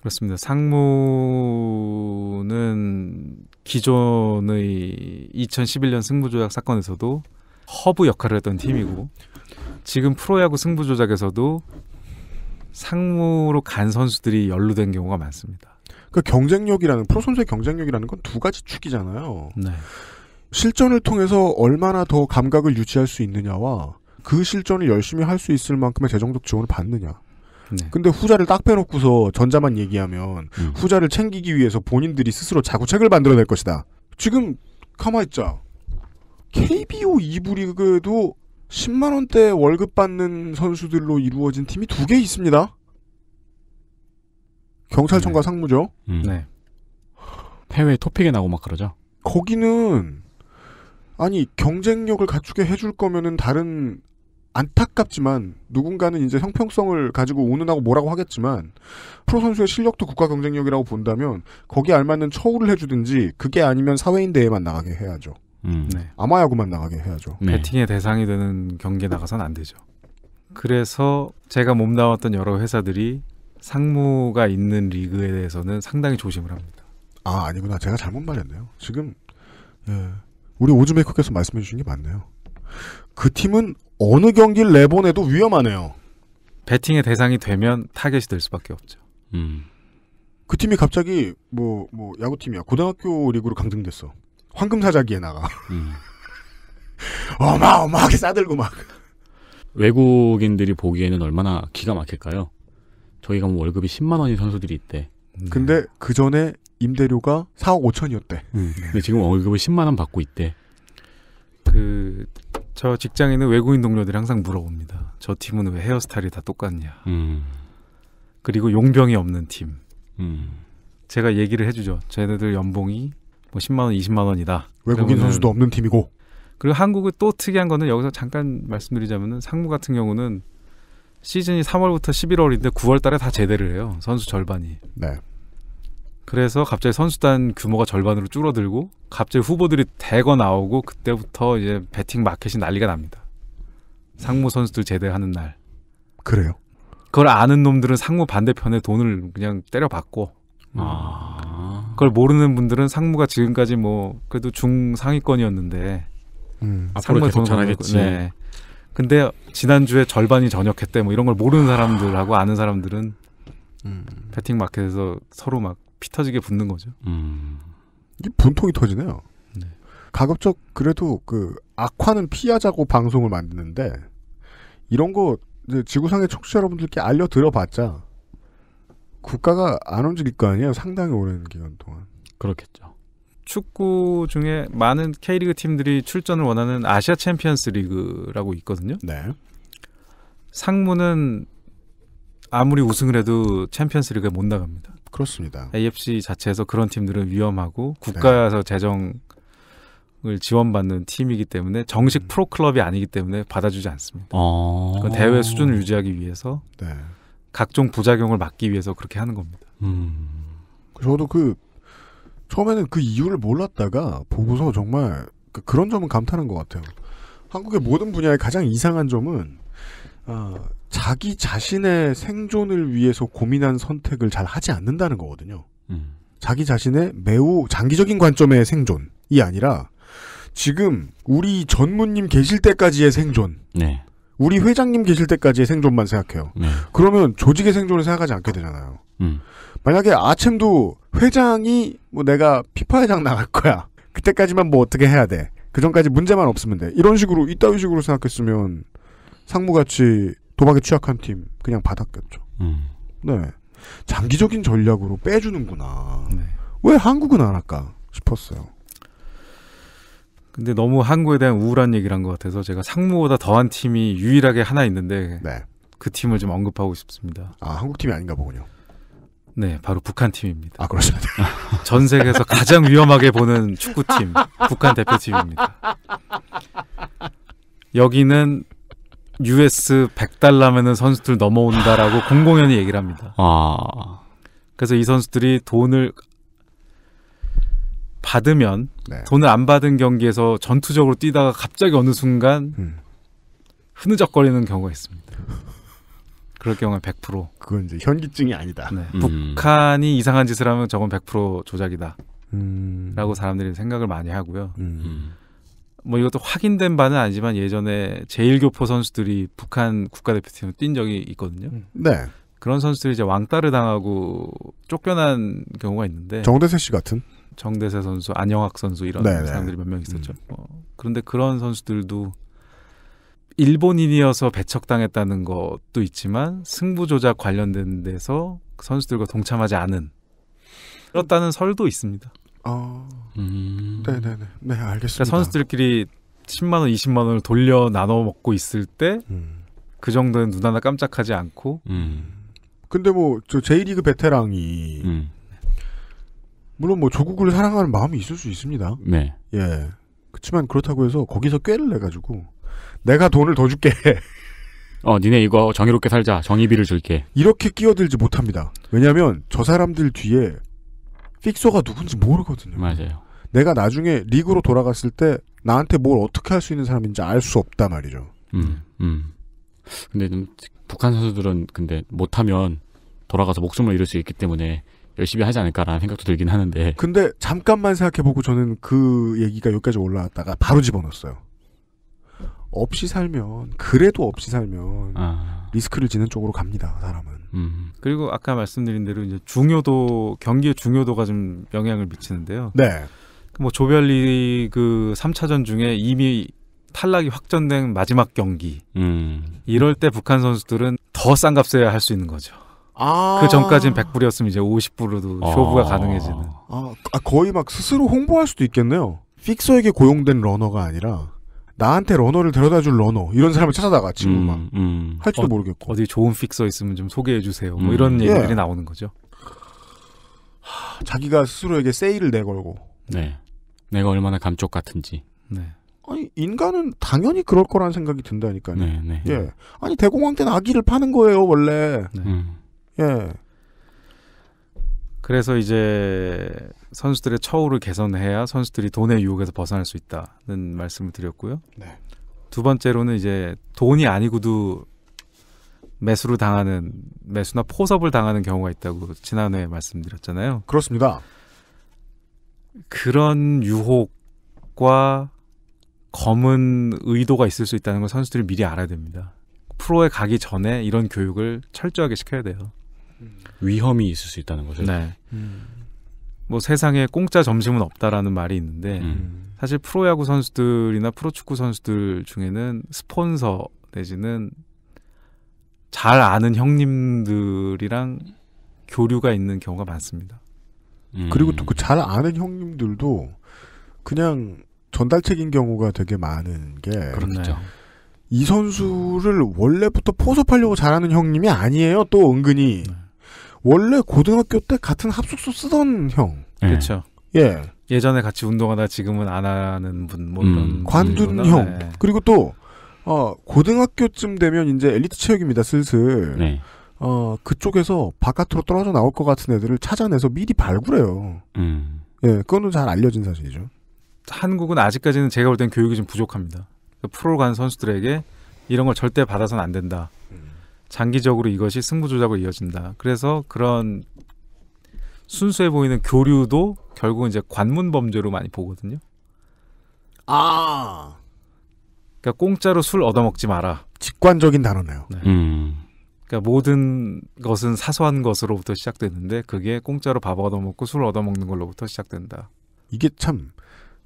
그렇습니다. 상무는 기존의 2011년 승부조작 사건에서도 허브 역할을 했던 팀이고 지금 프로야구 승부조작에서도 상무로 간 선수들이 연루된 경우가 많습니다. 그 경쟁력이라는 프로 선수의 경쟁력이라는 건 두 가지 축이잖아요. 네. 실전을 통해서 얼마나 더 감각을 유지할 수 있느냐와 그 실전을 열심히 할 수 있을 만큼의 재정적 지원을 받느냐. 네. 근데 후자를 딱 빼놓고서 전자만 얘기하면 음. 후자를 챙기기 위해서 본인들이 스스로 자구책을 만들어낼 것이다. 지금 가만있자. KBO 2부 리그에도 10만 원대 월급 받는 선수들로 이루어진 팀이 두 개 있습니다. 경찰청과 네. 상무죠. 음. 네. 해외 토픽에 나고 막 그러죠. 거기는 아니 경쟁력을 갖추게 해줄 거면은 다른 안타깝지만 누군가는 이제 형평성을 가지고 오는하고 뭐라고 하겠지만 프로 선수의 실력도 국가 경쟁력이라고 본다면 거기에 알맞는 처우를 해주든지 그게 아니면 사회인 대회만 나가게 해야죠. 음. 네. 아마야구만 나가게 해야죠. 네. 배팅의 대상이 되는 경기에 나가선 안 되죠. 그래서 제가 몸나왔던 여러 회사들이 상무가 있는 리그에 대해서는 상당히 조심을 합니다. 아 아니구나 제가 잘못 말했네요. 지금 예, 우리 오즈메이커께서 말씀해 주신 게 맞네요. 그 팀은 어느 경기를 내보내도 위험하네요. 배팅의 대상이 되면 타겟이 될 수밖에 없죠. 음. 그 팀이 갑자기 뭐뭐 뭐, 뭐 야구팀이야 고등학교 리그로 강등됐어. 황금사자기에 나가. 음. [LAUGHS] 어마어마하게 싸들고 막. 외국인들이 보기에는 얼마나 기가 막힐까요? 저희가 뭐 월급이 10만 원인 선수들이 있대. 음. 근데 그 전에 임대료가 4억 5천이었대. 음. 근데 지금 월급을 10만 원 받고 있대. 그저 직장에는 외국인 동료들이 항상 물어봅니다. 저 팀은 왜 헤어스타일이 다 똑같냐. 음. 그리고 용병이 없는 팀. 음. 제가 얘기를 해주죠. 쟤네들 연봉이 뭐 10만 원, 20만 원이다. 외국인 그 선수도 없는 팀이고. 그리고 한국은 또 특이한 거는 여기서 잠깐 말씀드리자면은 상무 같은 경우는 시즌이 3월부터 11월인데 9월 달에 다 제대를 해요. 선수 절반이. 네. 그래서 갑자기 선수단 규모가 절반으로 줄어들고 갑자기 후보들이 대거 나오고 그때부터 이제 배팅 마켓이 난리가 납니다. 상무 선수들 제대하는 날. 그래요? 그걸 아는 놈들은 상무 반대편에 돈을 그냥 때려받고 아... 그걸 모르는 분들은 상무가 지금까지 뭐 그래도 중상위권이었는데 음, 상무 계속 잘하겠지. 네. 근데 지난주에 절반이 전역했대 뭐 이런 걸 모르는 사람들하고 아는 사람들은 음. 배팅 마켓에서 서로 막피 터지게 붙는 거죠. 음. 분통이 터지네요. 네. 가급적 그래도 그 악화는 피하자고 방송을 만드는데 이런 거 지구상의 청취자 여러분들께 알려 들어봤자 국가가 안 움직일 거 아니에요. 상당히 오랜 기간 동안. 그렇겠죠. 축구 중에 많은 K리그 팀들이 출전을 원하는 아시아 챔피언스 리그라고 있거든요. 네. 상무는 아무리 우승을 해도 챔피언스 리그에 못 나갑니다. 그렇습니다. AFC 자체에서 그런 팀들은 위험하고 네. 국가에서 네. 재정을 지원받는 팀이기 때문에 정식 음. 프로 클럽이 아니기 때문에 받아주지 않습니다. 어. 그러니까 대회 수준을 유지하기 위해서 네. 각종 부작용을 막기 위해서 그렇게 하는 겁니다. 음. 저도 그 처음에는 그 이유를 몰랐다가 보고서 정말 그 그런 점은 감탄한 것 같아요. 한국의 모든 분야의 가장 이상한 점은 아, 자기 자신의 생존을 위해서 고민한 선택을 잘 하지 않는다는 거거든요. 음. 자기 자신의 매우 장기적인 관점의 생존이 아니라 지금 우리 전무님 계실 때까지의 생존. 네. 우리 회장님 계실 때까지의 생존만 생각해요. 네. 그러면 조직의 생존을 생각하지 않게 되잖아요. 음. 만약에 아침도 회장이 뭐 내가 피파 회장 나갈 거야. 그때까지만 뭐 어떻게 해야 돼. 그 전까지 문제만 없으면 돼. 이런 식으로 이따위 식으로 생각했으면 상무같이 도박에 취약한 팀 그냥 받았겠죠 음. 네. 장기적인 전략으로 빼주는구나. 네. 왜 한국은 안 할까 싶었어요. 근데 너무 한국에 대한 우울한 얘기를 한것 같아서 제가 상무보다 더한 팀이 유일하게 하나 있는데 네. 그 팀을 좀 언급하고 싶습니다. 아 한국 팀이 아닌가 보군요. 네, 바로 북한 팀입니다. 아 그렇습니다. [LAUGHS] 전 세계에서 가장 위험하게 보는 축구팀 북한 대표팀입니다. 여기는 US 100달러면은 선수들 넘어온다라고 공공연히 얘기를 합니다. 아. 그래서 이 선수들이 돈을 받으면 네. 돈을 안 받은 경기에서 전투적으로 뛰다가 갑자기 어느 순간 음. 흐느적거리는 경우가 있습니다. 그럴 경우에 100% 그건 이제 현기증이 아니다. 네. 음. 북한이 이상한 짓을 하면 저건 100% 조작이다. 음. 라고 사람들이 생각을 많이 하고요. 음. 음. 뭐 이것도 확인된 바는 아니지만 예전에 제일교포 선수들이 북한 국가대표팀을 뛴 적이 있거든요. 음. 네. 그런 선수들이 이제 왕따를 당하고 쫓겨난 경우가 있는데 정대세 씨 같은 정대세 선수, 안영학 선수 이런 네네. 네. 사람들이 몇 명 있었죠. 음. 어, 그런데 그런 선수들도 일본인이어서 배척당했다는 것도 있지만 승부 조작 관련된 데서 그 선수들과 동참하지 않은 그렇다는 설도 있습니다. 어... 음. 네네네. 네 알겠습니다. 그러니까 선수들끼리 10만 원, 20만 원을 돌려 나눠 먹고 있을 때그 음. 그 정도는 눈 하나 깜짝하지 않고. 음. 근데 뭐 저 J리그 베테랑이 음. 물론 뭐 조국을 사랑하는 마음이 있을 수 있습니다. 네. 예. 그렇지만 그렇다고 해서 거기서 꾀를 내 가지고 내가 돈을 더 줄게. 어, 니네 이거 정의롭게 살자. 정의비를 줄게. 이렇게 끼어들지 못합니다. 왜냐하면 저 사람들 뒤에 픽소가 누군지 모르거든요. 맞아요. 내가 나중에 리그로 돌아갔을 때 나한테 뭘 어떻게 할 수 있는 사람인지 알 수 없다 말이죠. 음, 음. 근데 좀 북한 선수들은 근데 못하면 돌아가서 목숨을 잃을 수 있기 때문에 열심히 하지 않을까라는 생각도 들긴 하는데. 근데 잠깐만 생각해보고 저는 그 얘기가 여기까지 올라왔다가 바로 집어넣었어요. 없이 살면 그래도 없이 살면 아. 리스크를 지는 쪽으로 갑니다 사람은. 음. 그리고 아까 말씀드린 대로 이제 중요도 경기의 중요도가 좀 영향을 미치는데요. 네. 뭐 조별리그 3차전 중에 이미 탈락이 확정된 마지막 경기. 음. 이럴 때 북한 선수들은 더 싼 값에 할 수 있는 거죠. 아~ 그 전까지는 100불이었으면 이제 50불로도 어. 쇼부가 가능해지는. 아, 아, 거의 막 스스로 홍보할 수도 있겠네요. 픽서에게 고용된 러너가 아니라 나한테 러너를 데려다 줄 러너 이런 사람을 찾아다가 지금 음, 막 음. 할지도 어, 모르겠고 어디 좋은 픽서 있으면 좀 소개해 주세요. 뭐 음. 이런 예. 얘기들이 예. 나오는 거죠. 하, 자기가 스스로에게 세일을 내걸고 네. 내가 얼마나 감쪽 같은지. 네. 아니 인간은 당연히 그럴 거라는 생각이 든다니까요. 네, 네. 예. 아니 대공황 때는 아기를 파는 거예요 원래. 네. 음. 예. 그래서 이제 선수들의 처우를 개선해야 선수들이 돈의 유혹에서 벗어날 수 있다는 말씀을 드렸고요. 네. 두 번째로는 이제 돈이 아니고도 매수를 당하는 매수나 포섭을 당하는 경우가 있다고 지난해 말씀드렸잖아요. 그렇습니다. 그런 유혹과 검은 의도가 있을 수 있다는 걸 선수들이 미리 알아야 됩니다. 프로에 가기 전에 이런 교육을 철저하게 시켜야 돼요. 음. 위험이 있을 수 있다는 거죠. 네. 음. 뭐 세상에 공짜 점심은 없다라는 말이 있는데 음. 사실 프로야구 선수들이나 프로축구 선수들 중에는 스폰서 내지는 잘 아는 형님들이랑 교류가 있는 경우가 많습니다. 음. 그리고 또 그 잘 아는 형님들도 그냥 전달책인 경우가 되게 많은 게 그렇죠. 이 선수를 원래부터 포섭하려고 잘하는 형님이 아니에요. 또 은근히 네. 원래 고등학교 때 같은 합숙소 쓰던 형. 네. 그렇죠. 예. 예전에 같이 운동하다 지금은 안 하는 분, 뭐이 음. 관둔 형. 네. 그리고 또 어, 고등학교쯤 되면 이제 엘리트 체육입니다. 슬슬. 네. 어, 그쪽에서 바깥으로 떨어져 나올 것 같은 애들을 찾아내서 미리 발굴해요. 음. 예, 그건잘 알려진 사실이죠. 한국은 아직까지는 제가 볼 땐 교육이 좀 부족합니다. 프로간 선수들에게 이런 걸 절대 받아선안 된다. 장기적으로 이것이 승부조작으로 이어진다. 그래서 그런 순수해 보이는 교류도 결국은 이제 관문 범죄로 많이 보거든요. 아. 그러니까 공짜로 술 얻어먹지 마라. 직관적인 단어네요. 네. 음. 그러니까 모든 것은 사소한 것으로부터 시작되는데 그게 공짜로 밥 얻어먹고 술 얻어먹는 걸로부터 시작된다. 이게 참,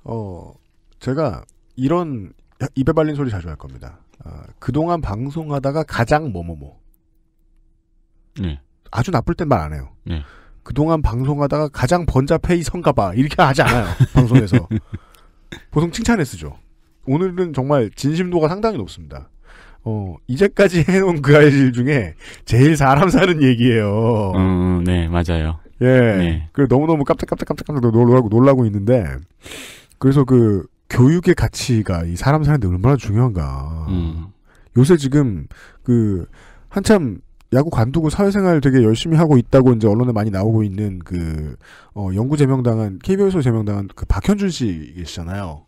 어, 제가 이런 입에 발린 소리 자주 할 겁니다. 아, 그동안 방송하다가 가장 뭐뭐뭐. 네. 아주 나쁠 땐 말 안 해요. 네. 그동안 방송하다가 가장 번잡해이 선가봐 이렇게 하지 않아요. [LAUGHS] 방송에서. 보통 칭찬에 쓰죠. 오늘은 정말 진심도가 상당히 높습니다. 어, 이제까지 [LAUGHS] 해놓은 그 아이들 중에 제일 사람 사는 얘기예요. 음, 음 네, 맞아요. 예. 네. 그 너무너무 깜짝깜짝깜짝 놀라고, 놀라고 있는데, 그래서 그 교육의 가치가 이 사람 사는데 얼마나 중요한가. 음. 요새 지금 그 한참 야구 관두고 사회생활 되게 열심히 하고 있다고 이제 언론에 많이 나오고 있는 그, 어, 연구 제명당한, KBO에서 제명당한 그 박현준 씨 계시잖아요.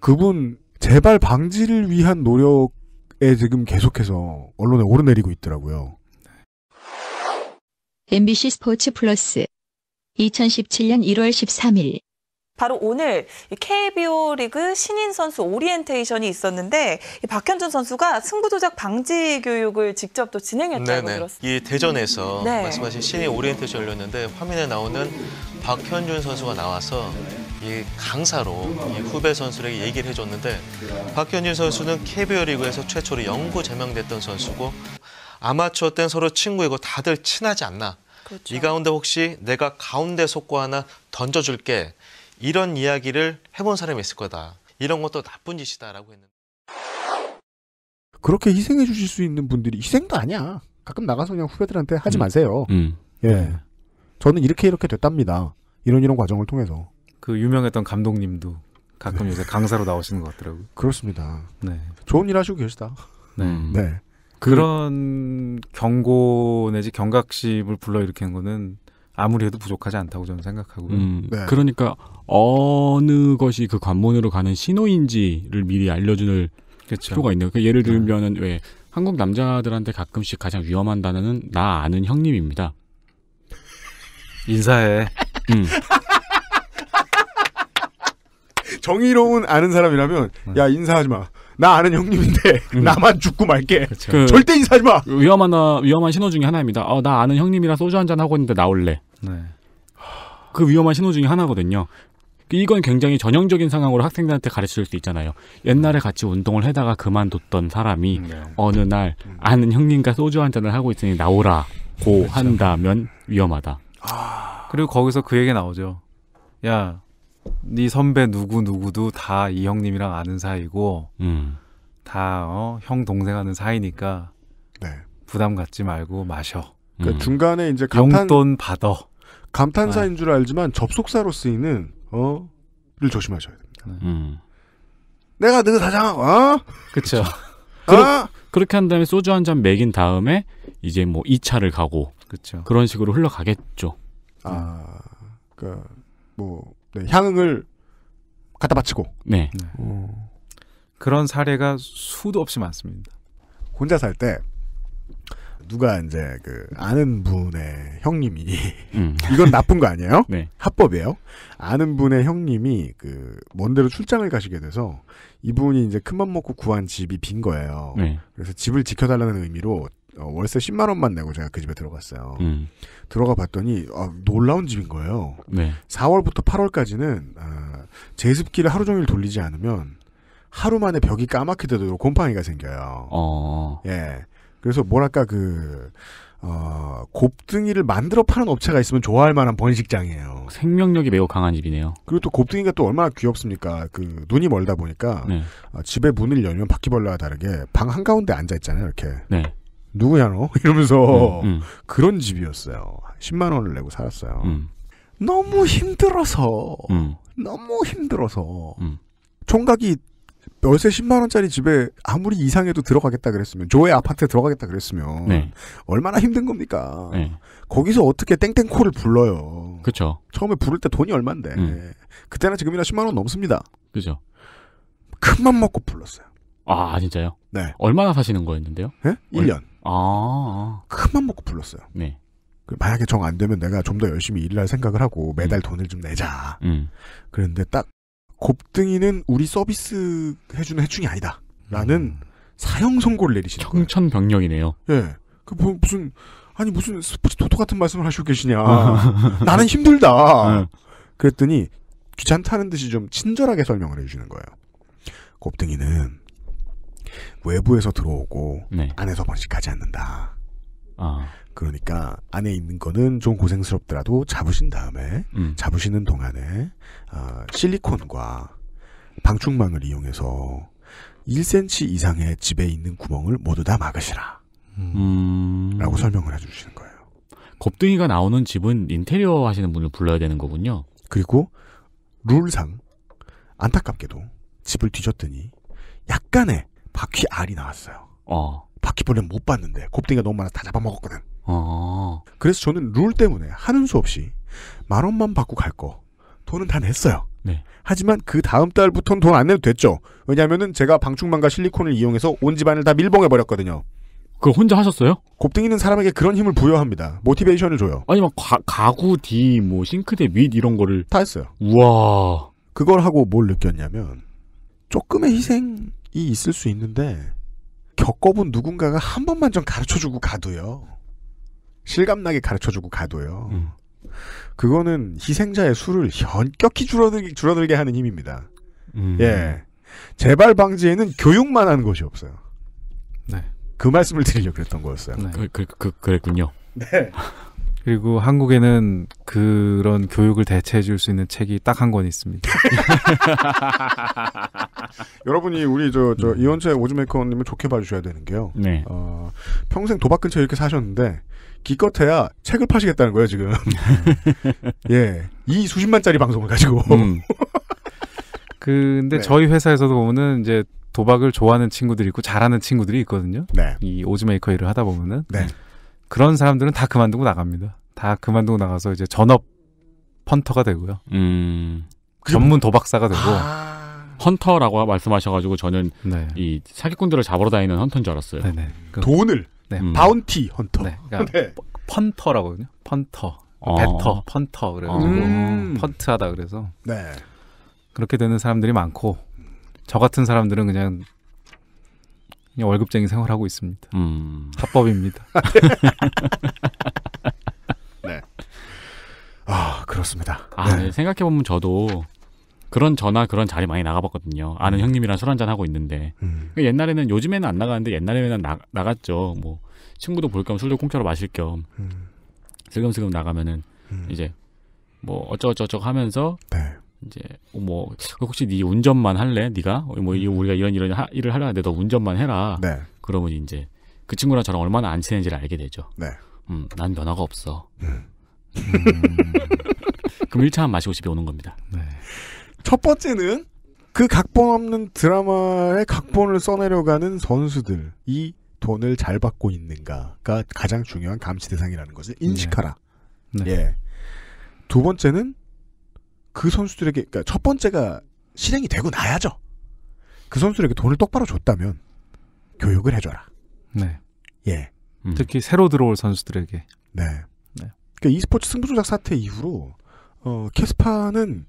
그분, 재발 방지를 위한 노력 지금 계속해서 언론에 오르내리고 있더라고요. MBC 스포츠 플러스 2017년 1월 13일 바로 오늘 KBO 리그 신인 선수 오리엔테이션이 있었는데 박현준 선수가 승부 조작 방지 교육을 직접 또 진행했다고 네네. 들었습니다. 이 대전에서 네. 말씀하신 신인 오리엔테이션 을 열렸는데 화면에 나오는 박현준 선수가 나와서 이 강사로 이 후배 선수에게 얘기를 해줬는데 박현준 선수는 KBO 리그에서 최초로 영구 제명됐던 선수고 아마추어 땐 서로 친구이고 다들 친하지 않나. 그렇죠. 이 가운데 혹시 내가 가운데 속고 하나 던져줄게 이런 이야기를 해본 사람이 있을 거다. 이런 것도 나쁜 짓이다라고 했는데. 그렇게 희생해 주실 수 있는 분들이 희생도 아니야. 가끔 나가서 그냥 후배들한테 하지 음. 마세요. 음. 예. 저는 이렇게 이렇게 됐답니다. 이런 이런 과정을 통해서. 그 유명했던 감독님도 가끔 네. 요새 강사로 나오시는 것 같더라고요. 그렇습니다. 네. 좋은 일 하시고 계시다. 네. 음. 네. 그 그런 경고 내지 경각심을 불러일으키는 거는 아무리 해도 부족하지 않다고 저는 생각하고요. 음, 네. 그러니까 어느 것이 그 관문으로 가는 신호인지를 미리 알려주는 그렇죠. 필요가 있네요. 그 예를 들면 네. 왜 한국 남자들한테 가끔씩 가장 위험한 단어는 나 아는 형님입니다. 인사해. 음. [LAUGHS] 정의로운 아는 사람이라면 음. 야 인사하지 마. 나 아는 형님인데 [LAUGHS] 음. 나만 죽고 말게. 그렇죠. 그 절대 인사하지 마. 위험한 어, 위험한 신호 중에 하나입니다. 어, 나 아는 형님이랑 소주 한잔 하고 있는데 나올래. 네. 그 위험한 신호 중에 하나거든요. 이건 굉장히 전형적인 상황으로 학생들한테 가르칠 수 있잖아요. 옛날에 음. 같이 운동을 하다가 그만뒀던 사람이 네. 어느 날 아는 형님과 소주 한 잔을 하고 있으니 나오라고 그렇죠. 한다면 위험하다. 아... 그리고 거기서 그 얘기 나오죠. 야, 네 선배 누구 누구도 다 이 형님이랑 아는 사이고 음. 다형 어, 동생 하는 사이니까 네. 부담 갖지 말고 마셔. 그러니까 음. 중간에 이제 감탄, 용돈 받아. 감탄사인 아. 줄 알지만 접속사로 쓰이는 어를 조심하셔야 됩니다. 네. 음. 내가 너사장 어? 그렇죠. 어? [LAUGHS] 그렇게 한 다음에 소주 한잔 먹인 다음에 이제 뭐 2차를 가고 그쵸. 그런 식으로 흘러가겠죠. 아, 그러니까 뭐 네, 향응을 갖다 바치고. 네. 네. 어. 그런 사례가 수도 없이 많습니다. 혼자 살 때 누가 이제 그 아는 분의 형님이 음. [LAUGHS] 이건 나쁜 거 아니에요? 네. 합법이에요. 아는 분의 형님이 그 먼데로 출장을 가시게 돼서 이분이 이제 큰맘 먹고 구한 집이 빈 거예요. 네. 그래서 집을 지켜달라는 의미로 어, 월세 10만 원만 내고 제가 그 집에 들어갔어요. 음. 들어가 봤더니 아, 놀라운 집인 거예요. 네. 4월부터 8월까지는 아, 제습기를 하루 종일 돌리지 않으면 하루 만에 벽이 까맣게 되도록 곰팡이가 생겨요. 어. 예. 그래서 뭐랄까 그 어, 곱등이를 만들어 파는 업체가 있으면 좋아할 만한 번식장이에요. 생명력이 매우 강한 집이네요. 그리고 또 곱등이가 또 얼마나 귀엽습니까? 그 눈이 멀다 보니까 네. 어, 집에 문을 열면 바퀴벌레와 다르게 방 한가운데 앉아 있잖아요, 이렇게. 네. 누구냐 너 [LAUGHS] 이러면서 음, 음. 그런 집이었어요. 10만 원을 내고 살았어요. 음. 너무 힘들어서 음. 너무 힘들어서 음. 총각이 월세 10만 원짜리 집에 아무리 이상해도 들어가겠다 그랬으면 조의 아파트에 들어가겠다 그랬으면 네. 얼마나 힘든 겁니까? 네. 거기서 어떻게 땡땡코를 불러요? 그렇죠. 처음에 부를 때 돈이 얼만데 음. 그때나 지금이나 10만 원 넘습니다. 그죠. 큰 맘 먹고 불렀어요. 아 진짜요? 네. 얼마나 사시는 거였는데요? 네? 예? 1년. 아. 큰맘 먹고 불렀어요. 네. 그 만약에 정 안 되면 내가 좀 더 열심히 일할 생각을 하고 매달 음. 돈을 좀 내자. 음. 그런데 딱 곱등이는 우리 서비스 해주는 해충이 아니다. 라는 음. 사형 선고를 내리시는 청천벽력이네요. 예. 그 뭐, 무슨 아니 무슨 스포츠 토토 같은 말씀을 하시고 계시냐. 음. [LAUGHS] 나는 힘들다. 음. 그랬더니 귀찮다는 듯이 좀 친절하게 설명을 해주는 거예요. 곱등이는 외부에서 들어오고 네. 안에서 번식하지 않는다. 아. 그러니까 안에 있는 거는 좀 고생스럽더라도 잡으신 다음에 음. 잡으시는 동안에 어, 실리콘과 방충망을 이용해서 1cm 이상의 집에 있는 구멍을 모두 다 막으시라. 음. 라고 설명을 해주시는 거예요. 곱등이가 나오는 집은 인테리어 하시는 분을 불러야 되는 거군요. 그리고 룰상 안타깝게도 집을 뒤졌더니 약간의 바퀴 알이 나왔어요. 어. 바퀴벌레 못 봤는데 곱등이가 너무 많아서 다 잡아먹었거든. 어. 그래서 저는 룰 때문에 하는 수 없이 만 원만 받고 갈 거. 돈은 다 냈어요. 네. 하지만 그 다음 달부터는 돈 안 내도 됐죠. 왜냐면은 제가 방충망과 실리콘을 이용해서 온 집안을 다 밀봉해 버렸거든요. 그걸 혼자 하셨어요? 곱등이는 사람에게 그런 힘을 부여합니다. 모티베이션을 줘요. 아니 막 가, 구 뒤, 뭐 싱크대 밑 이런 거를 다 했어요. 우와. 그걸 하고 뭘 느꼈냐면 조금의 희생 이 있을 수 있는데 겪어본 누군가가 한 번만 좀 가르쳐주고 가도요. 실감나게 가르쳐주고 가도요. 음. 그거는 희생자의 수를 현격히 줄어들, 줄어들게 하는 힘입니다. 음. 예. 재발 방지에는 교육만 하는 것이 없어요. 네. 그 말씀을 드리려고 그랬던 거였어요. 네. 그, 그, 그, 그랬군요. 네. 그리고 한국에는 그런 교육을 대체해 줄 수 있는 책이 딱 한 권 있습니다. [LAUGHS] 여러분이 우리 저, 저 네. 이원재 오즈메이커님을 좋게 봐주셔야 되는 게요. 네. 어, 평생 도박 근처에 이렇게 사셨는데 기껏해야 책을 파시겠다는 거예요 지금. [LAUGHS] 예, 이 수십만짜리 방송을 가지고. 음. [LAUGHS] 근데 네. 저희 회사에서도 보면은 이제 도박을 좋아하는 친구들이 있고 잘하는 친구들이 있거든요. 네. 이 오즈메이커 일을 하다 보면은. 네. 그런 사람들은 다 그만두고 나갑니다. 다 그만두고 나가서 이제 전업 펀터가 되고요. 음. 전문 도박사가 되고. 아... 헌터라고 말씀하셔가지고 저는 네. 이 사기꾼들을 잡으러 다니는 헌터인 줄 알았어요. 네, 네. 그... 돈을 네. 음. 바운티 헌터. 네. 그러니까 네. 펀터라고요. 펀터. 어. 배터, 펀터 그래가지고 음. 펀트하다 그래서 네. 그렇게 되는 사람들이 많고 저 같은 사람들은 그냥 월급쟁이 생활하고 있습니다. 음. 합법입니다. [LAUGHS] 네. 아 그렇습니다. 아 네. 네. 생각해 보면 저도 그런 전화 그런 자리 많이 나가봤거든요. 아는 음. 형님이랑 술 한 잔 하고 있는데 음. 그 옛날에는 요즘에는 안 나가는데 옛날에는 나, 나갔죠. 뭐 친구도 볼 겸 술도 공짜로 마실 겸 음. 슬금슬금 나가면은 음. 이제 뭐 어쩌고저쩌고 하면서 네. 이제 뭐 혹시 네 운전만 할래? 네가 뭐 음. 우리가 이런 이런 하, 일을 하려 는데너 운전만 해라. 네. 그러면 이제 그 친구랑 저랑 얼마나 안 친해지를 알게 되죠. 네. 음, 난 변화가 없어. 음. 음. 그럼 1차 한 마시고 집에 오는 겁니다. 네. 첫 번째는 그 각본 없는 드라마의 각본을 써내려가는 선수들이 돈을 잘 받고 있는가가 가장 중요한 감시 대상이라는 것을 인식하라. 네. 네. 예. 두 번째는 그 선수들에게 그러니까 첫 번째가 실행이 되고 나야죠. 그 선수들에게 돈을 똑바로 줬다면 교육을 해줘라. 네. 예. 음. 특히 새로 들어올 선수들에게. 네. 네. 그러니까 e스포츠 승부조작 사태 이후로 어 캐스파는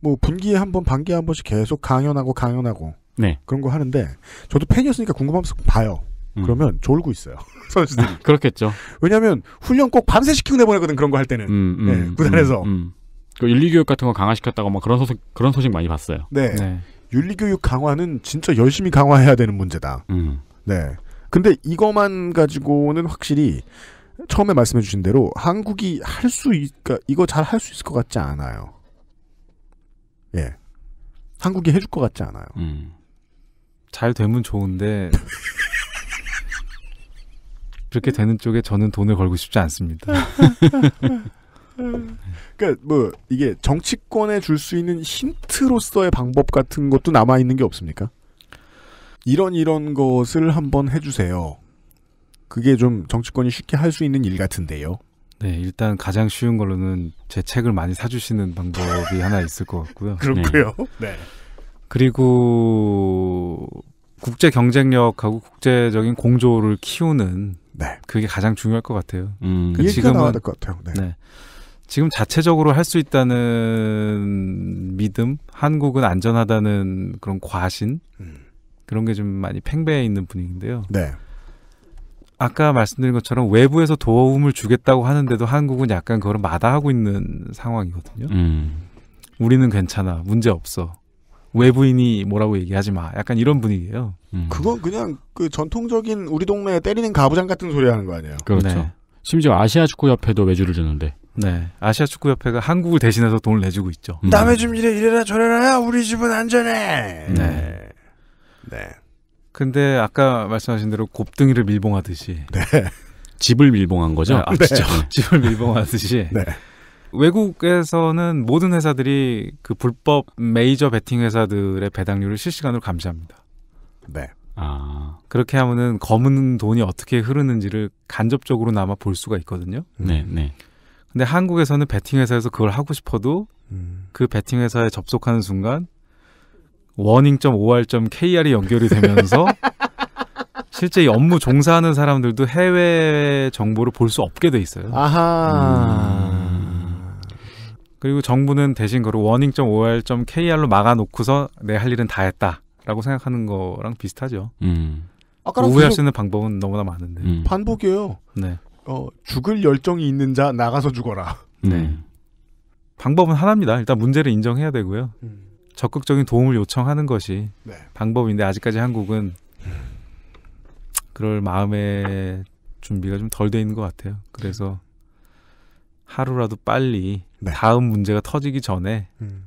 뭐 분기에 한 번, 반기에 한 번씩 계속 강연하고 강연하고 네. 그런 거 하는데 저도 팬이었으니까 궁금하면서 봐요. 음. 그러면 졸고 있어요 [LAUGHS] 선수들이. 그렇겠죠. 왜냐하면 훈련 꼭 밤새 시키고 내보내거든 그런 거 할 때는 음, 음, 네, 구단에서. 음, 음, 그 윤리교육 같은 거 강화시켰다고 막 그런 소식 그런 소식 많이 봤어요. 네. 네. 윤리교육 강화는 진짜 열심히 강화해야 되는 문제다. 음. 네. 근데 이거만 가지고는 확실히 처음에 말씀해 주신 대로 한국이 할수그까 그러니까 이거 잘 할 수 있을 것 같지 않아요. 예. 한국이 해줄 것 같지 않아요. 음. 잘 되면 좋은데 [LAUGHS] 그렇게 되는 쪽에 저는 돈을 걸고 싶지 않습니다. [LAUGHS] 그러니까 뭐 이게 정치권에 줄 수 있는 힌트로서의 방법 같은 것도 남아 있는 게 없습니까? 이런 이런 것을 한번 해주세요. 그게 좀 정치권이 쉽게 할 수 있는 일 같은데요. 네, 일단 가장 쉬운 걸로는 제 책을 많이 사주시는 방법이 하나 있을 것 같고요. [LAUGHS] 그렇고요. 네. 네. 그리고 국제 경쟁력하고 국제적인 공조를 키우는 네. 그게 가장 중요할 것 같아요. 음. 그 지금은 나와야 될것 같아요. 네. 네. 지금 자체적으로 할 수 있다는 믿음, 한국은 안전하다는 그런 과신 음. 그런 게 좀 많이 팽배해 있는 분위기인데요. 네. 아까 말씀드린 것처럼 외부에서 도움을 주겠다고 하는데도 한국은 약간 그걸 마다하고 있는 상황이거든요. 음. 우리는 괜찮아, 문제 없어. 외부인이 뭐라고 얘기하지 마. 약간 이런 분위기예요. 음. 그건 그냥 그 전통적인 우리 동네에 때리는 가부장 같은 소리 하는 거 아니에요? 그렇죠. 네. 심지어 아시아 축구 협회도 외주를 주는데. 네. 아시아 축구 협회가 한국을 대신해서 돈을 내주고 있죠. 음. 남의 집 일에 이래라 저래라야 우리 집은 안전해. 네. 네. 네. 근데 아까 말씀하신 대로 곱등이를 밀봉하듯이 네. 집을 밀봉한 거죠. 네, 아, 네. 진짜 [LAUGHS] 집을 밀봉하듯이 네. 외국에서는 모든 회사들이 그 불법 메이저 베팅 회사들의 배당률을 실시간으로 감시합니다. 네. 아. 그렇게 하면은 검은 돈이 어떻게 흐르는지를 간접적으로나마 볼 수가 있거든요. 네, 네. 근데 한국에서는 배팅 회사에서 그걸 하고 싶어도 음. 그배팅 회사에 접속하는 순간 워닝.or.kr이 연결이 되면서 [LAUGHS] 실제 업무 종사하는 사람들도 해외 정보를 볼 수 없게 돼 있어요. 아하. 음. 그리고 정부는 대신 그걸 워닝.or.kr로 막아놓고서 내 할 일은 다 했다라고 생각하는 거랑 비슷하죠. 음. 오해할 수 있는 방법은 너무나 많은데. 음. 반복이에요. 네. 어, 죽을 열정이 있는 자 나가서 죽어라. 네. 방법은 하나입니다. 일단 문제를 인정해야 되고요. 음. 적극적인 도움을 요청하는 것이 네. 방법인데 아직까지 한국은 그럴 마음의 준비가 좀 덜 돼 있는 것 같아요. 그래서 하루라도 빨리 네. 다음 문제가 터지기 전에 음.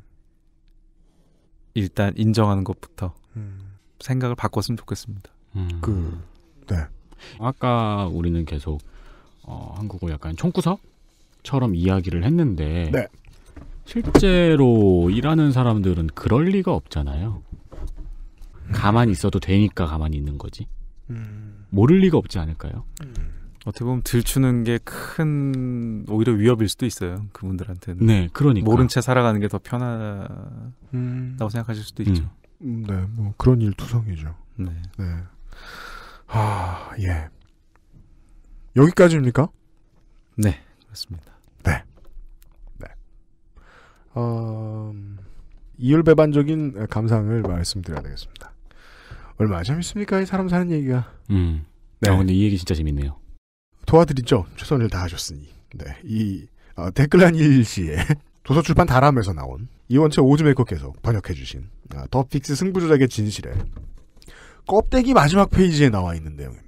일단 인정하는 것부터 음. 생각을 바꿨으면 좋겠습니다. 음. 그 네. 아까 우리는 계속 어, 한국어 약간 총구석처럼 이야기를 했는데 네. 실제로 일하는 사람들은 그럴 리가 없잖아요. 가만히 있어도 되니까 가만히 있는 거지. 음. 모를 리가 없지 않을까요? 음. 어떻게 보면 들추는 게 큰 오히려 위협일 수도 있어요. 그분들한테는. 네, 그러니까 모른 채 살아가는 게 더 편하다고 음. 생각하실 수도 있죠. 음. 네, 뭐 그런 일투성이죠. 네. 네. 아, 예. 여기까지입니까? 네, 그렇습니다. 네. 네. 어, 이율배반적인 감상을 말씀드려야 되겠습니다. 얼마나 재밌습니까? 이 사람 사는 얘기가. 음. 네. 아, 근데 이 얘기 진짜 재밌네요. 도와드리죠. 최선을 다하셨으니. 네. 이, 어, 댓글란 일시에 [LAUGHS] 도서출판 다람에서 나온 이원채 오즈메이커께서 번역해주신 어, 더 픽스 승부조작의 진실에 껍데기 마지막 페이지에 나와 있는 내용입니다.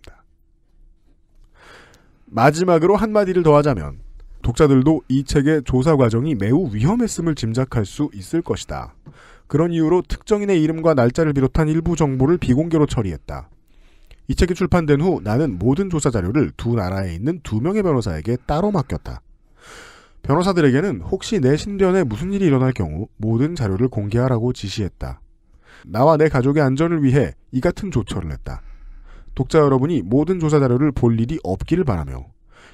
마지막으로 한마디를 더하자면 독자들도 이 책의 조사 과정이 매우 위험했음을 짐작할 수 있을 것이다. 그런 이유로 특정인의 이름과 날짜를 비롯한 일부 정보를 비공개로 처리했다. 이 책이 출판된 후 나는 모든 조사 자료를 두 나라에 있는 두 명의 변호사에게 따로 맡겼다. 변호사들에게는 혹시 내 신변에 무슨 일이 일어날 경우 모든 자료를 공개하라고 지시했다. 나와 내 가족의 안전을 위해 이 같은 조처를 했다. 독자 여러분이 모든 조사 자료를 볼 일이 없기를 바라며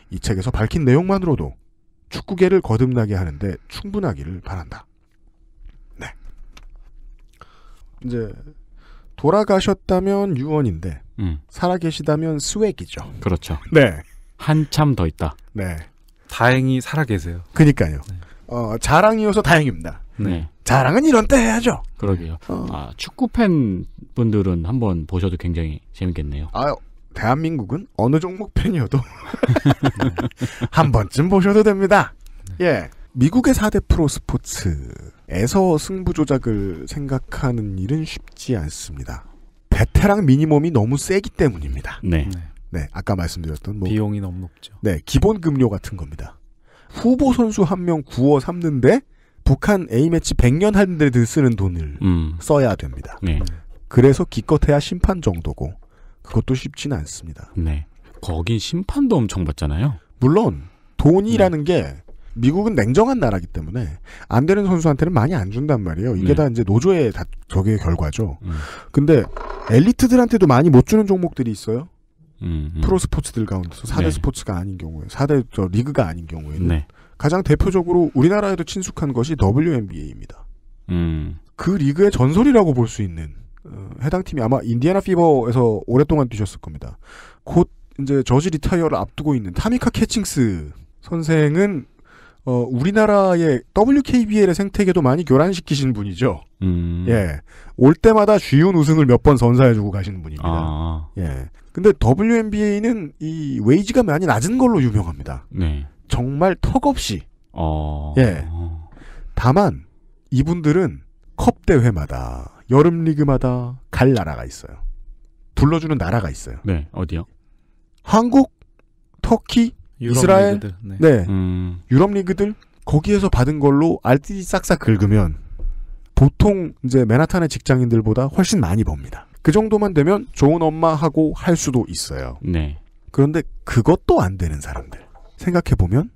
이 책에서 밝힌 내용만으로도 축구계를 거듭나게 하는데 충분하기를 바란다. 네. 이제 돌아가셨다면 유언인데 음. 살아계시다면 스웩이죠. 그렇죠. 네. 한참 더 있다. 네. 다행히 살아계세요. 그니까요. 네. 어, 자랑이어서 다행입니다. 네. 자랑은 이런 때 해야죠. 그러게요. 어. 아, 축구 팬 분들은 한번 보셔도 굉장히 재밌겠네요. 아, 대한민국은 어느 종목 팬이어도 [LAUGHS] 한 번쯤 보셔도 됩니다. 네. 예. 미국의 4대 프로 스포츠에서 승부 조작을 생각하는 일은 쉽지 않습니다. 베테랑 미니멈이 너무 세기 때문입니다. 네. 네. 네 아까 말씀드렸던 뭐 비용이 너무 높죠. 네, 기본 급료 같은 겁니다. 후보 선수 한 명 구워 삼는데 북한 A매치 100년 한데드 쓰는 돈을 음. 써야 됩니다. 네. 그래서 기껏해야 심판 정도고 그것도 쉽지는 않습니다. 네. 거긴 심판도 엄청 받잖아요. 물론 돈이라는 네. 게 미국은 냉정한 나라기 때문에 안 되는 선수한테는 많이 안 준단 말이에요. 이게 네. 다 이제 노조의 다 저게 결과죠. 음. 근데 엘리트들한테도 많이 못 주는 종목들이 있어요. 음, 음. 프로 스포츠들 가운데서 4대 스포츠가 아닌 경우에 4대 저 리그가 아닌 경우에는 네. 가장 대표적으로 우리나라에도 친숙한 것이 WNBA입니다. 음. 그 리그의 전설이라고 볼 수 있는 어, 해당 팀이 아마 인디애나 피버에서 오랫동안 뛰셨을 겁니다. 곧 이제 저지 리타이어를 앞두고 있는 타미카 캐칭스 선생은 어, 우리나라의 WKBL의 생태계도 많이 교란시키신 분이죠. 음. 예. 올 때마다 주요 우승을 몇 번 선사해주고 가시는 분입니다. 아. 예. 근데 WNBA는 이 웨이지가 많이 낮은 걸로 유명합니다. 네. 정말 턱없이 어... 예 다만 이분들은 컵 대회마다 여름 리그마다 갈 나라가 있어요. 둘러주는 나라가 있어요. 네 어디요? 한국, 터키, 이스라엘, 리그들, 네, 네. 음... 유럽 리그들 거기에서 받은 걸로 알뜰히 싹싹 긁으면 보통 이제 맨하탄의 직장인들보다 훨씬 많이 법니다. 그 정도만 되면 좋은 엄마하고 할 수도 있어요. 네. 그런데 그것도 안 되는 사람들. 생각해보면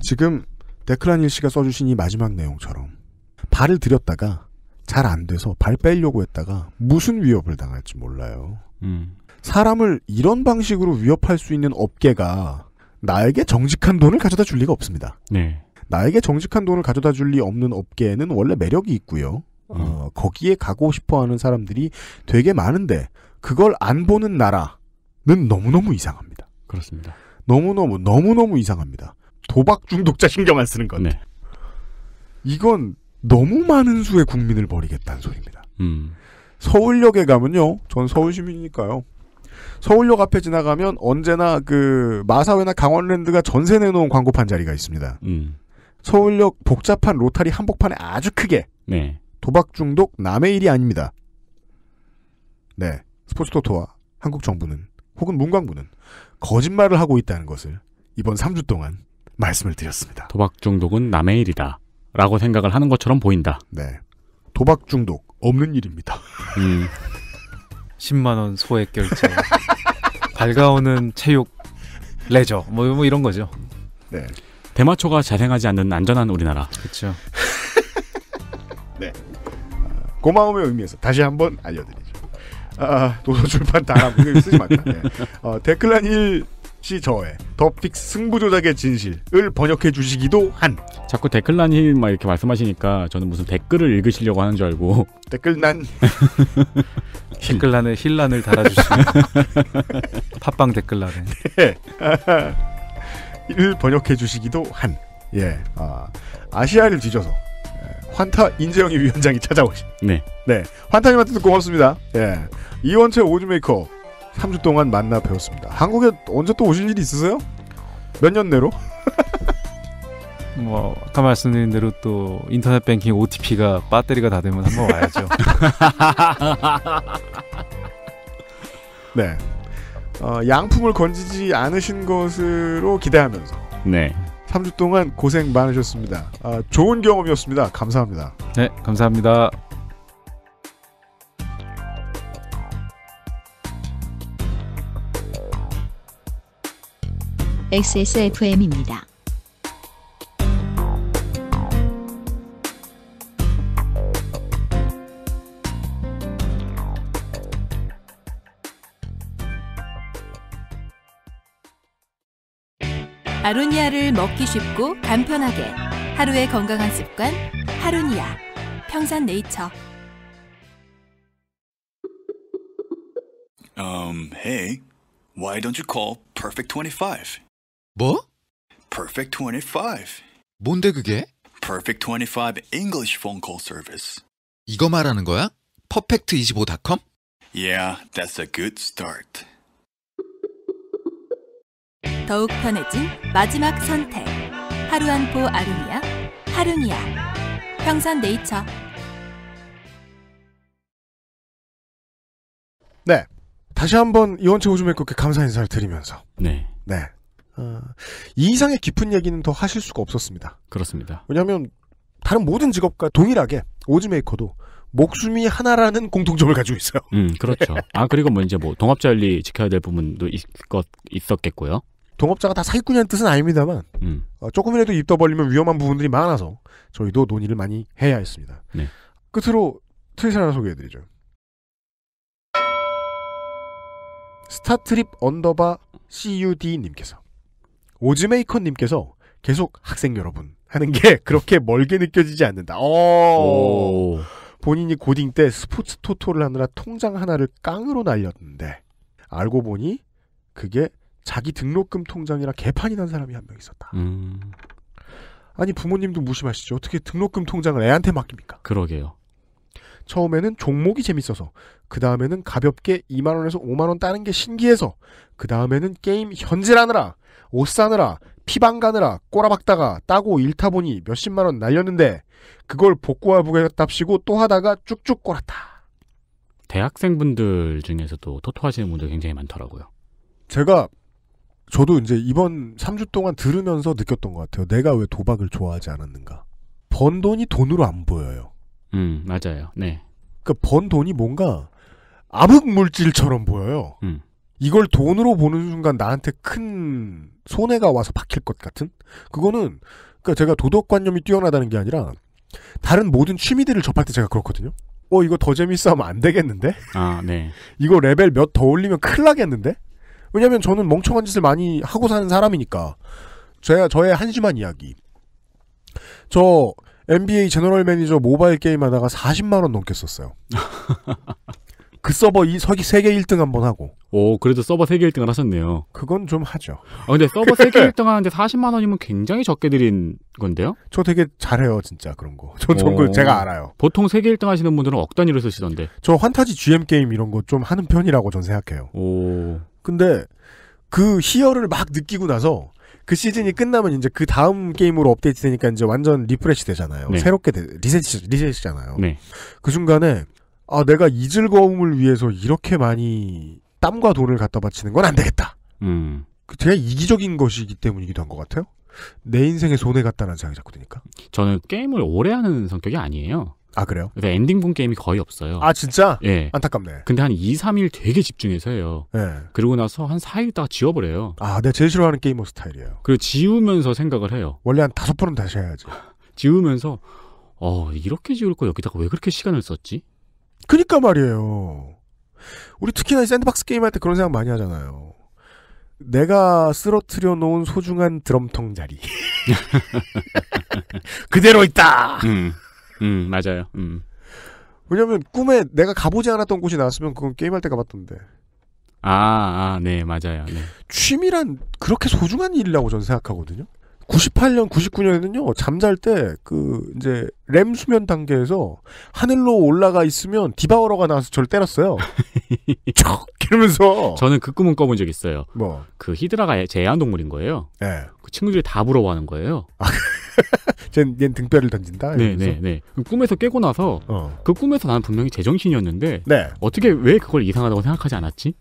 지금 데크란일 씨가 써주신 이 마지막 내용처럼 발을 들였다가 잘 안 돼서 발 빼려고 했다가 무슨 위협을 당할지 몰라요. 음. 사람을 이런 방식으로 위협할 수 있는 업계가 나에게 정직한 돈을 가져다 줄 리가 없습니다. 네. 나에게 정직한 돈을 가져다 줄 리 없는 업계에는 원래 매력이 있고요. 음. 어, 거기에 가고 싶어 하는 사람들이 되게 많은데 그걸 안 보는 나라는 너무너무 이상합니다. 그렇습니다. 너무너무 너무너무 이상합니다. 도박 중독자 신경 안 쓰는 것. 네. 이건 너무 많은 수의 국민을 버리겠다는 소리입니다. 음. 서울역에 가면요. 전 서울 시민이니까요. 서울역 앞에 지나가면 언제나 그 마사회나 강원랜드가 전세 내놓은 광고판 자리가 있습니다. 음. 서울역 복잡한 로타리 한복판에 아주 크게 네. 도박 중독 남의 일이 아닙니다. 네. 스포츠 토토와 한국 정부는 혹은 문광부는 거짓말을 하고 있다는 것을 이번 3주 동안 말씀을 드렸습니다. 도박 중독은 남의 일이다. 라고 생각을 하는 것처럼 보인다. 네. 도박 중독 없는 일입니다. 음. 10만 [LAUGHS] 원 소액 결제. 밝아오는 체육 레저 뭐, 뭐 이런 거죠. 네. 대마초가 자생하지 않는 안전한 우리나라. 그렇죠. [LAUGHS] 네. 고마움의 의미에서 다시 한번 알려드립니다. 아, 아, 도서출판 단합 이거 쓰지 말다. 네. 예. 어, 댓글란 1. 씨 저의 더픽스 승부조작의 진실을 번역해 주시기도 한. 자꾸 댓글란이 막 이렇게 말씀하시니까 저는 무슨 댓글을 읽으시려고 하는 줄 알고 댓글난 댓글란에 힐란을 달아주시면 팟빵 댓글란에 네. [LAUGHS] 일 번역해 주시기도 한. 예, 아, 아시아를 뒤져서 환타 인재영이 위원장이 찾아오신. 네. 네. 환타님한테도 고맙습니다. 예. 이원채 오즈메이커 3주 동안 만나 배웠습니다. 한국에 언제 또 오실 일이 있으세요? 몇 년 내로? [LAUGHS] 뭐 아까 말씀드린 대로 또 인터넷 뱅킹 OTP가 배터리가 다 되면 한번 와야죠. [LAUGHS] 네. 어, 양품을 건지지 않으신 것으로 기대하면서. 네. 3주 동안 고생 많으셨습니다. 아, 좋은 경험이었습니다. 감사합니다. 네, 감사합니다. XSFM입니다. 아로니아를 먹기 쉽고 간편하게 하루의 건강한 습관 하루니아 평산네이처 Um, hey, why don't you call Perfect 25? 뭐? Perfect 25. 뭔데 그게? Perfect 25 English phone call service. 이거 말하는 거야? perfect25.com? Yeah, that's a good start. 더욱 편해진 마지막 선택. 하루 한포 아루니아, 하루니아. 평산 네이처. 네. 다시 한번 이원채 오주맥국께 감사 인사를 드리면서. 네. 네. 어, 이 이상의 깊은 얘기는 더 하실 수가 없었습니다. 그렇습니다. 왜냐하면 다른 모든 직업과 동일하게 오즈메이커도 목숨이 하나라는 공통점을 가지고 있어요. 음, 그렇죠. [LAUGHS] 아 그리고 뭐 이제 뭐동업자 전리 지켜야 될 부분도 있것 있었겠고요. 동업자가 다 사기꾼이라는 뜻은 아닙니다만 음. 어, 조금이라도 입 더 벌리면 위험한 부분들이 많아서 저희도 논의를 많이 해야 했습니다. 네. 끝으로 트윗 하나 소개해드리죠. 스타트립 언더바 CUD님께서 오즈메이커님께서 계속 학생 여러분 하는 게 [LAUGHS] 그렇게 멀게 느껴지지 않는다. 오. 어! 오. 본인이 고딩 때 스포츠 토토를 하느라 통장 하나를 깡으로 날렸는데 알고 보니 그게 자기 등록금 통장이라 개판이 난 사람이 한 명 있었다. 음. 아니 부모님도 무심하시죠. 어떻게 등록금 통장을 애한테 맡깁니까? 그러게요. 처음에는 종목이 재밌어서 그 다음에는 가볍게 2만 원에서 5만 원 따는 게 신기해서 그 다음에는 게임 현질하느라 옷 사느라 피방 가느라 꼬라박다가 따고 잃다 보니 몇십만 원 날렸는데 그걸 복구하보겠답시고 또 하다가 쭉쭉 꼬랐다. 대학생분들 중에서도 토토하시는 분들 굉장히 많더라고요. 제가 저도 이제 이번 3주 동안 들으면서 느꼈던 것 같아요. 내가 왜 도박을 좋아하지 않았는가. 번 돈이 돈으로 안 보여요. 음, 맞아요. 네. 그러니까 번 돈이 뭔가 암흑 물질처럼 보여요. 음. 이걸 돈으로 보는 순간 나한테 큰 손해가 와서 박힐 것 같은? 그거는 그러니까 제가 도덕관념이 뛰어나다는 게 아니라 다른 모든 취미들을 접할 때 제가 그렇거든요. 어 이거 더 재밌어 하면 안 되겠는데? 아, 네. 이거 레벨 몇 더 올리면 큰일 나겠는데? 왜냐면 저는 멍청한 짓을 많이 하고 사는 사람이니까 저야 저의 한심한 이야기. 저 NBA 제너럴 매니저 모바일 게임 하다가 40만 원 넘게 썼어요. [LAUGHS] 그 서버 이 서기 세계 1등 한번 하고. 오, 그래도 서버 세계 1등을 하셨네요. 그건 좀 하죠. 아, 근데 서버 세계 1등 [LAUGHS] 하는데 40만 원이면 굉장히 적게 드린 건데요? 저 되게 잘해요, 진짜 그런 거. 저그 제가 알아요. 보통 세계 1등 하시는 분들은 억 단위로 쓰시던데. 저 환타지 GM 게임 이런 거 좀 하는 편이라고 전 생각해요. 오. 근데 그 희열을 막 느끼고 나서 그 시즌이 끝나면 이제 그 다음 게임으로 업데이트 되니까 이제 완전 리프레시 되잖아요. 네. 새롭게 되, 리셋, 리셋이잖아요. 네. 그 순간에 아, 내가 이 즐거움을 위해서 이렇게 많이 땀과 돈을 갖다 바치는 건 안 되겠다. 음. 그 되게 이기적인 것이기 때문이기도 한 것 같아요. 내 인생에 손해 같다는 생각이 자꾸 드니까. 저는 게임을 오래 하는 성격이 아니에요. 아 그래요? 근데 그러니까 엔딩 본 게임이 거의 없어요. 아 진짜? 예. 안타깝네. 근데 한 2, 3일 되게 집중해서 해요. 예. 그리고 나서 한 4일 있다가 지워버려요. 아, 내가 제일 싫어하는 게이머 스타일이에요. 그리고 지우면서 생각을 해요. 원래 한 다섯 번은 다시 해야지. [LAUGHS] 지우면서 어 이렇게 지울 거 여기다가 왜 그렇게 시간을 썼지? 그니까 말이에요. 우리 특히나 샌드박스 게임 할 때 그런 생각 많이 하잖아요. 내가 쓰러트려 놓은 소중한 드럼통 자리 [LAUGHS] [LAUGHS] 그대로 있다. 음. 음, 맞아요. 음. 왜냐면 꿈에 내가 가보지 않았던 곳이 나왔으면 그건 게임할 때 가봤던데. 아, 아, 네, 맞아요. 네. 취미란 그렇게 소중한 일이라고 저는 생각하거든요. 98년, 99년에는요, 잠잘 때, 그, 이제, 램 수면 단계에서 하늘로 올라가 있으면 디바오러가 나와서 저를 때렸어요. 척! [LAUGHS] 이러면서. 저는 그 꿈은 꿔본 적 있어요. 뭐? 그 히드라가 제 애완동물인 거예요. 네. 그 친구들이 다 부러워하는 거예요. 아, [LAUGHS] 쟤는 얜 등뼈를 던진다? 네네네. 네, 네. 꿈에서 깨고 나서 어. 그 꿈에서 나는 분명히 제정신이었는데 네. 어떻게 왜 그걸 이상하다고 생각하지 않았지?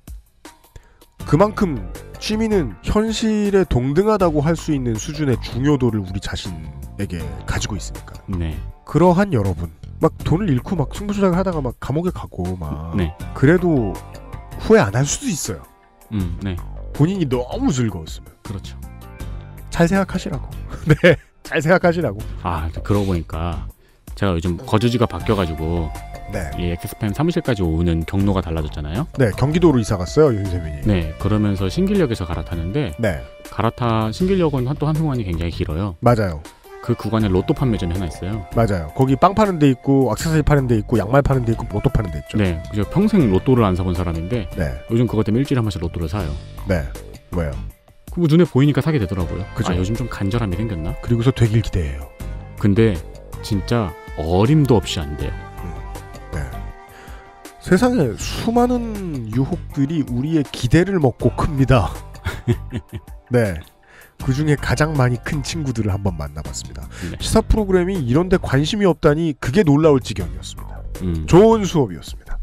그만큼 취미는 현실에 동등하다고 할 수 있는 수준의 중요도를 우리 자신에게 가지고 있으니까. 네. 그러한 여러분. 막 돈을 잃고 막 승부조작을 하다가 막 감옥에 가고 막 네. 그래도 후회 안 할 수도 있어요. 음, 네. 본인이 너무 즐거웠으면. 그렇죠. 잘 생각하시라고. [LAUGHS] 네. 잘 생각하시라고. 아, 그러고 보니까 제가 요즘 거주지가 바뀌어가지고 네. 이 예, 엑스팸 사무실까지 오는 경로가 달라졌잖아요. 네, 경기도로 이사 갔어요, 윤세민이. 네, 그러면서 신길역에서 갈아타는데 네. 갈아타 신길역은 또 한동안이 굉장히 길어요. 맞아요. 그 구간에 로또 판매점이 하나 있어요. 맞아요. 거기 빵 파는 데 있고 악세사리 파는 데 있고 양말 파는 데 있고 로또 파는 데 있죠. 네. 그래 평생 로또를 안 사본 사람인데 네. 요즘 그것 때문에 일주일에 한 번씩 로또를 사요. 네. 왜요? 그뭐 눈에 보이니까 사게 되더라고요. 그죠. 아, 요즘 좀 간절함이 생겼나? 그리고서 되길 기대해요. 근데 진짜 어림도 없이 안 돼요. 음. 네. 세상에 수많은 유혹들이 우리의 기대를 먹고 큽니다. [LAUGHS] 네. 그 중에 가장 많이 큰 친구들을 한번 만나봤습니다. 네. 시사 프로그램이 이런데 관심이 없다니 그게 놀라울 지경이었습니다. 음. 좋은 수업이었습니다.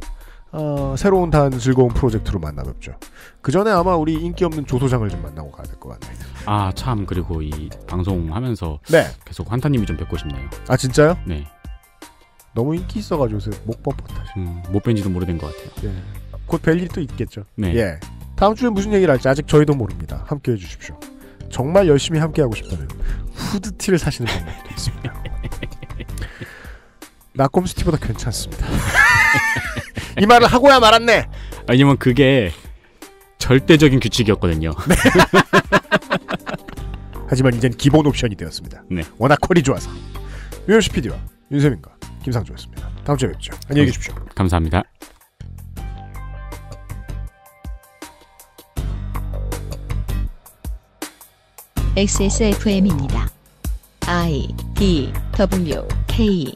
어, 새로운 단 즐거운 프로젝트로 만나뵙죠. 그 전에 아마 우리 인기 없는 조소장을 좀 만나고 가야 될 것 같네요. 아 참 그리고 이 방송하면서 네. 계속 환타님이 좀 뵙고 싶네요. 아 진짜요? 네. 너무 인기 있어가지고 요새 목 뻣뻣하시. 음, 못 뵌지도 모르는 것 같아요. 예. 곧뵐 일도 있겠죠. 네. 예. 다음 주에 무슨 얘기를 할지 아직 저희도 모릅니다. 함께해 주십시오. 정말 열심히 함께하고 싶다면 후드티를 사시는 방법도 있습니다. [LAUGHS] 나꼼스티보다 괜찮습니다. [LAUGHS] 이 말을 하고야 말았네. 아니면 그게 절대적인 규칙이었거든요. 네. [LAUGHS] 하지만 이젠 기본 옵션이 되었습니다. 네. 워낙 퀄이 좋아서. 유현씨 PD와 윤세민과 김상조였습니다. 다음 주에 뵙죠. 안녕히 계십시오. 감사합니다. XSFM입니다. I D W K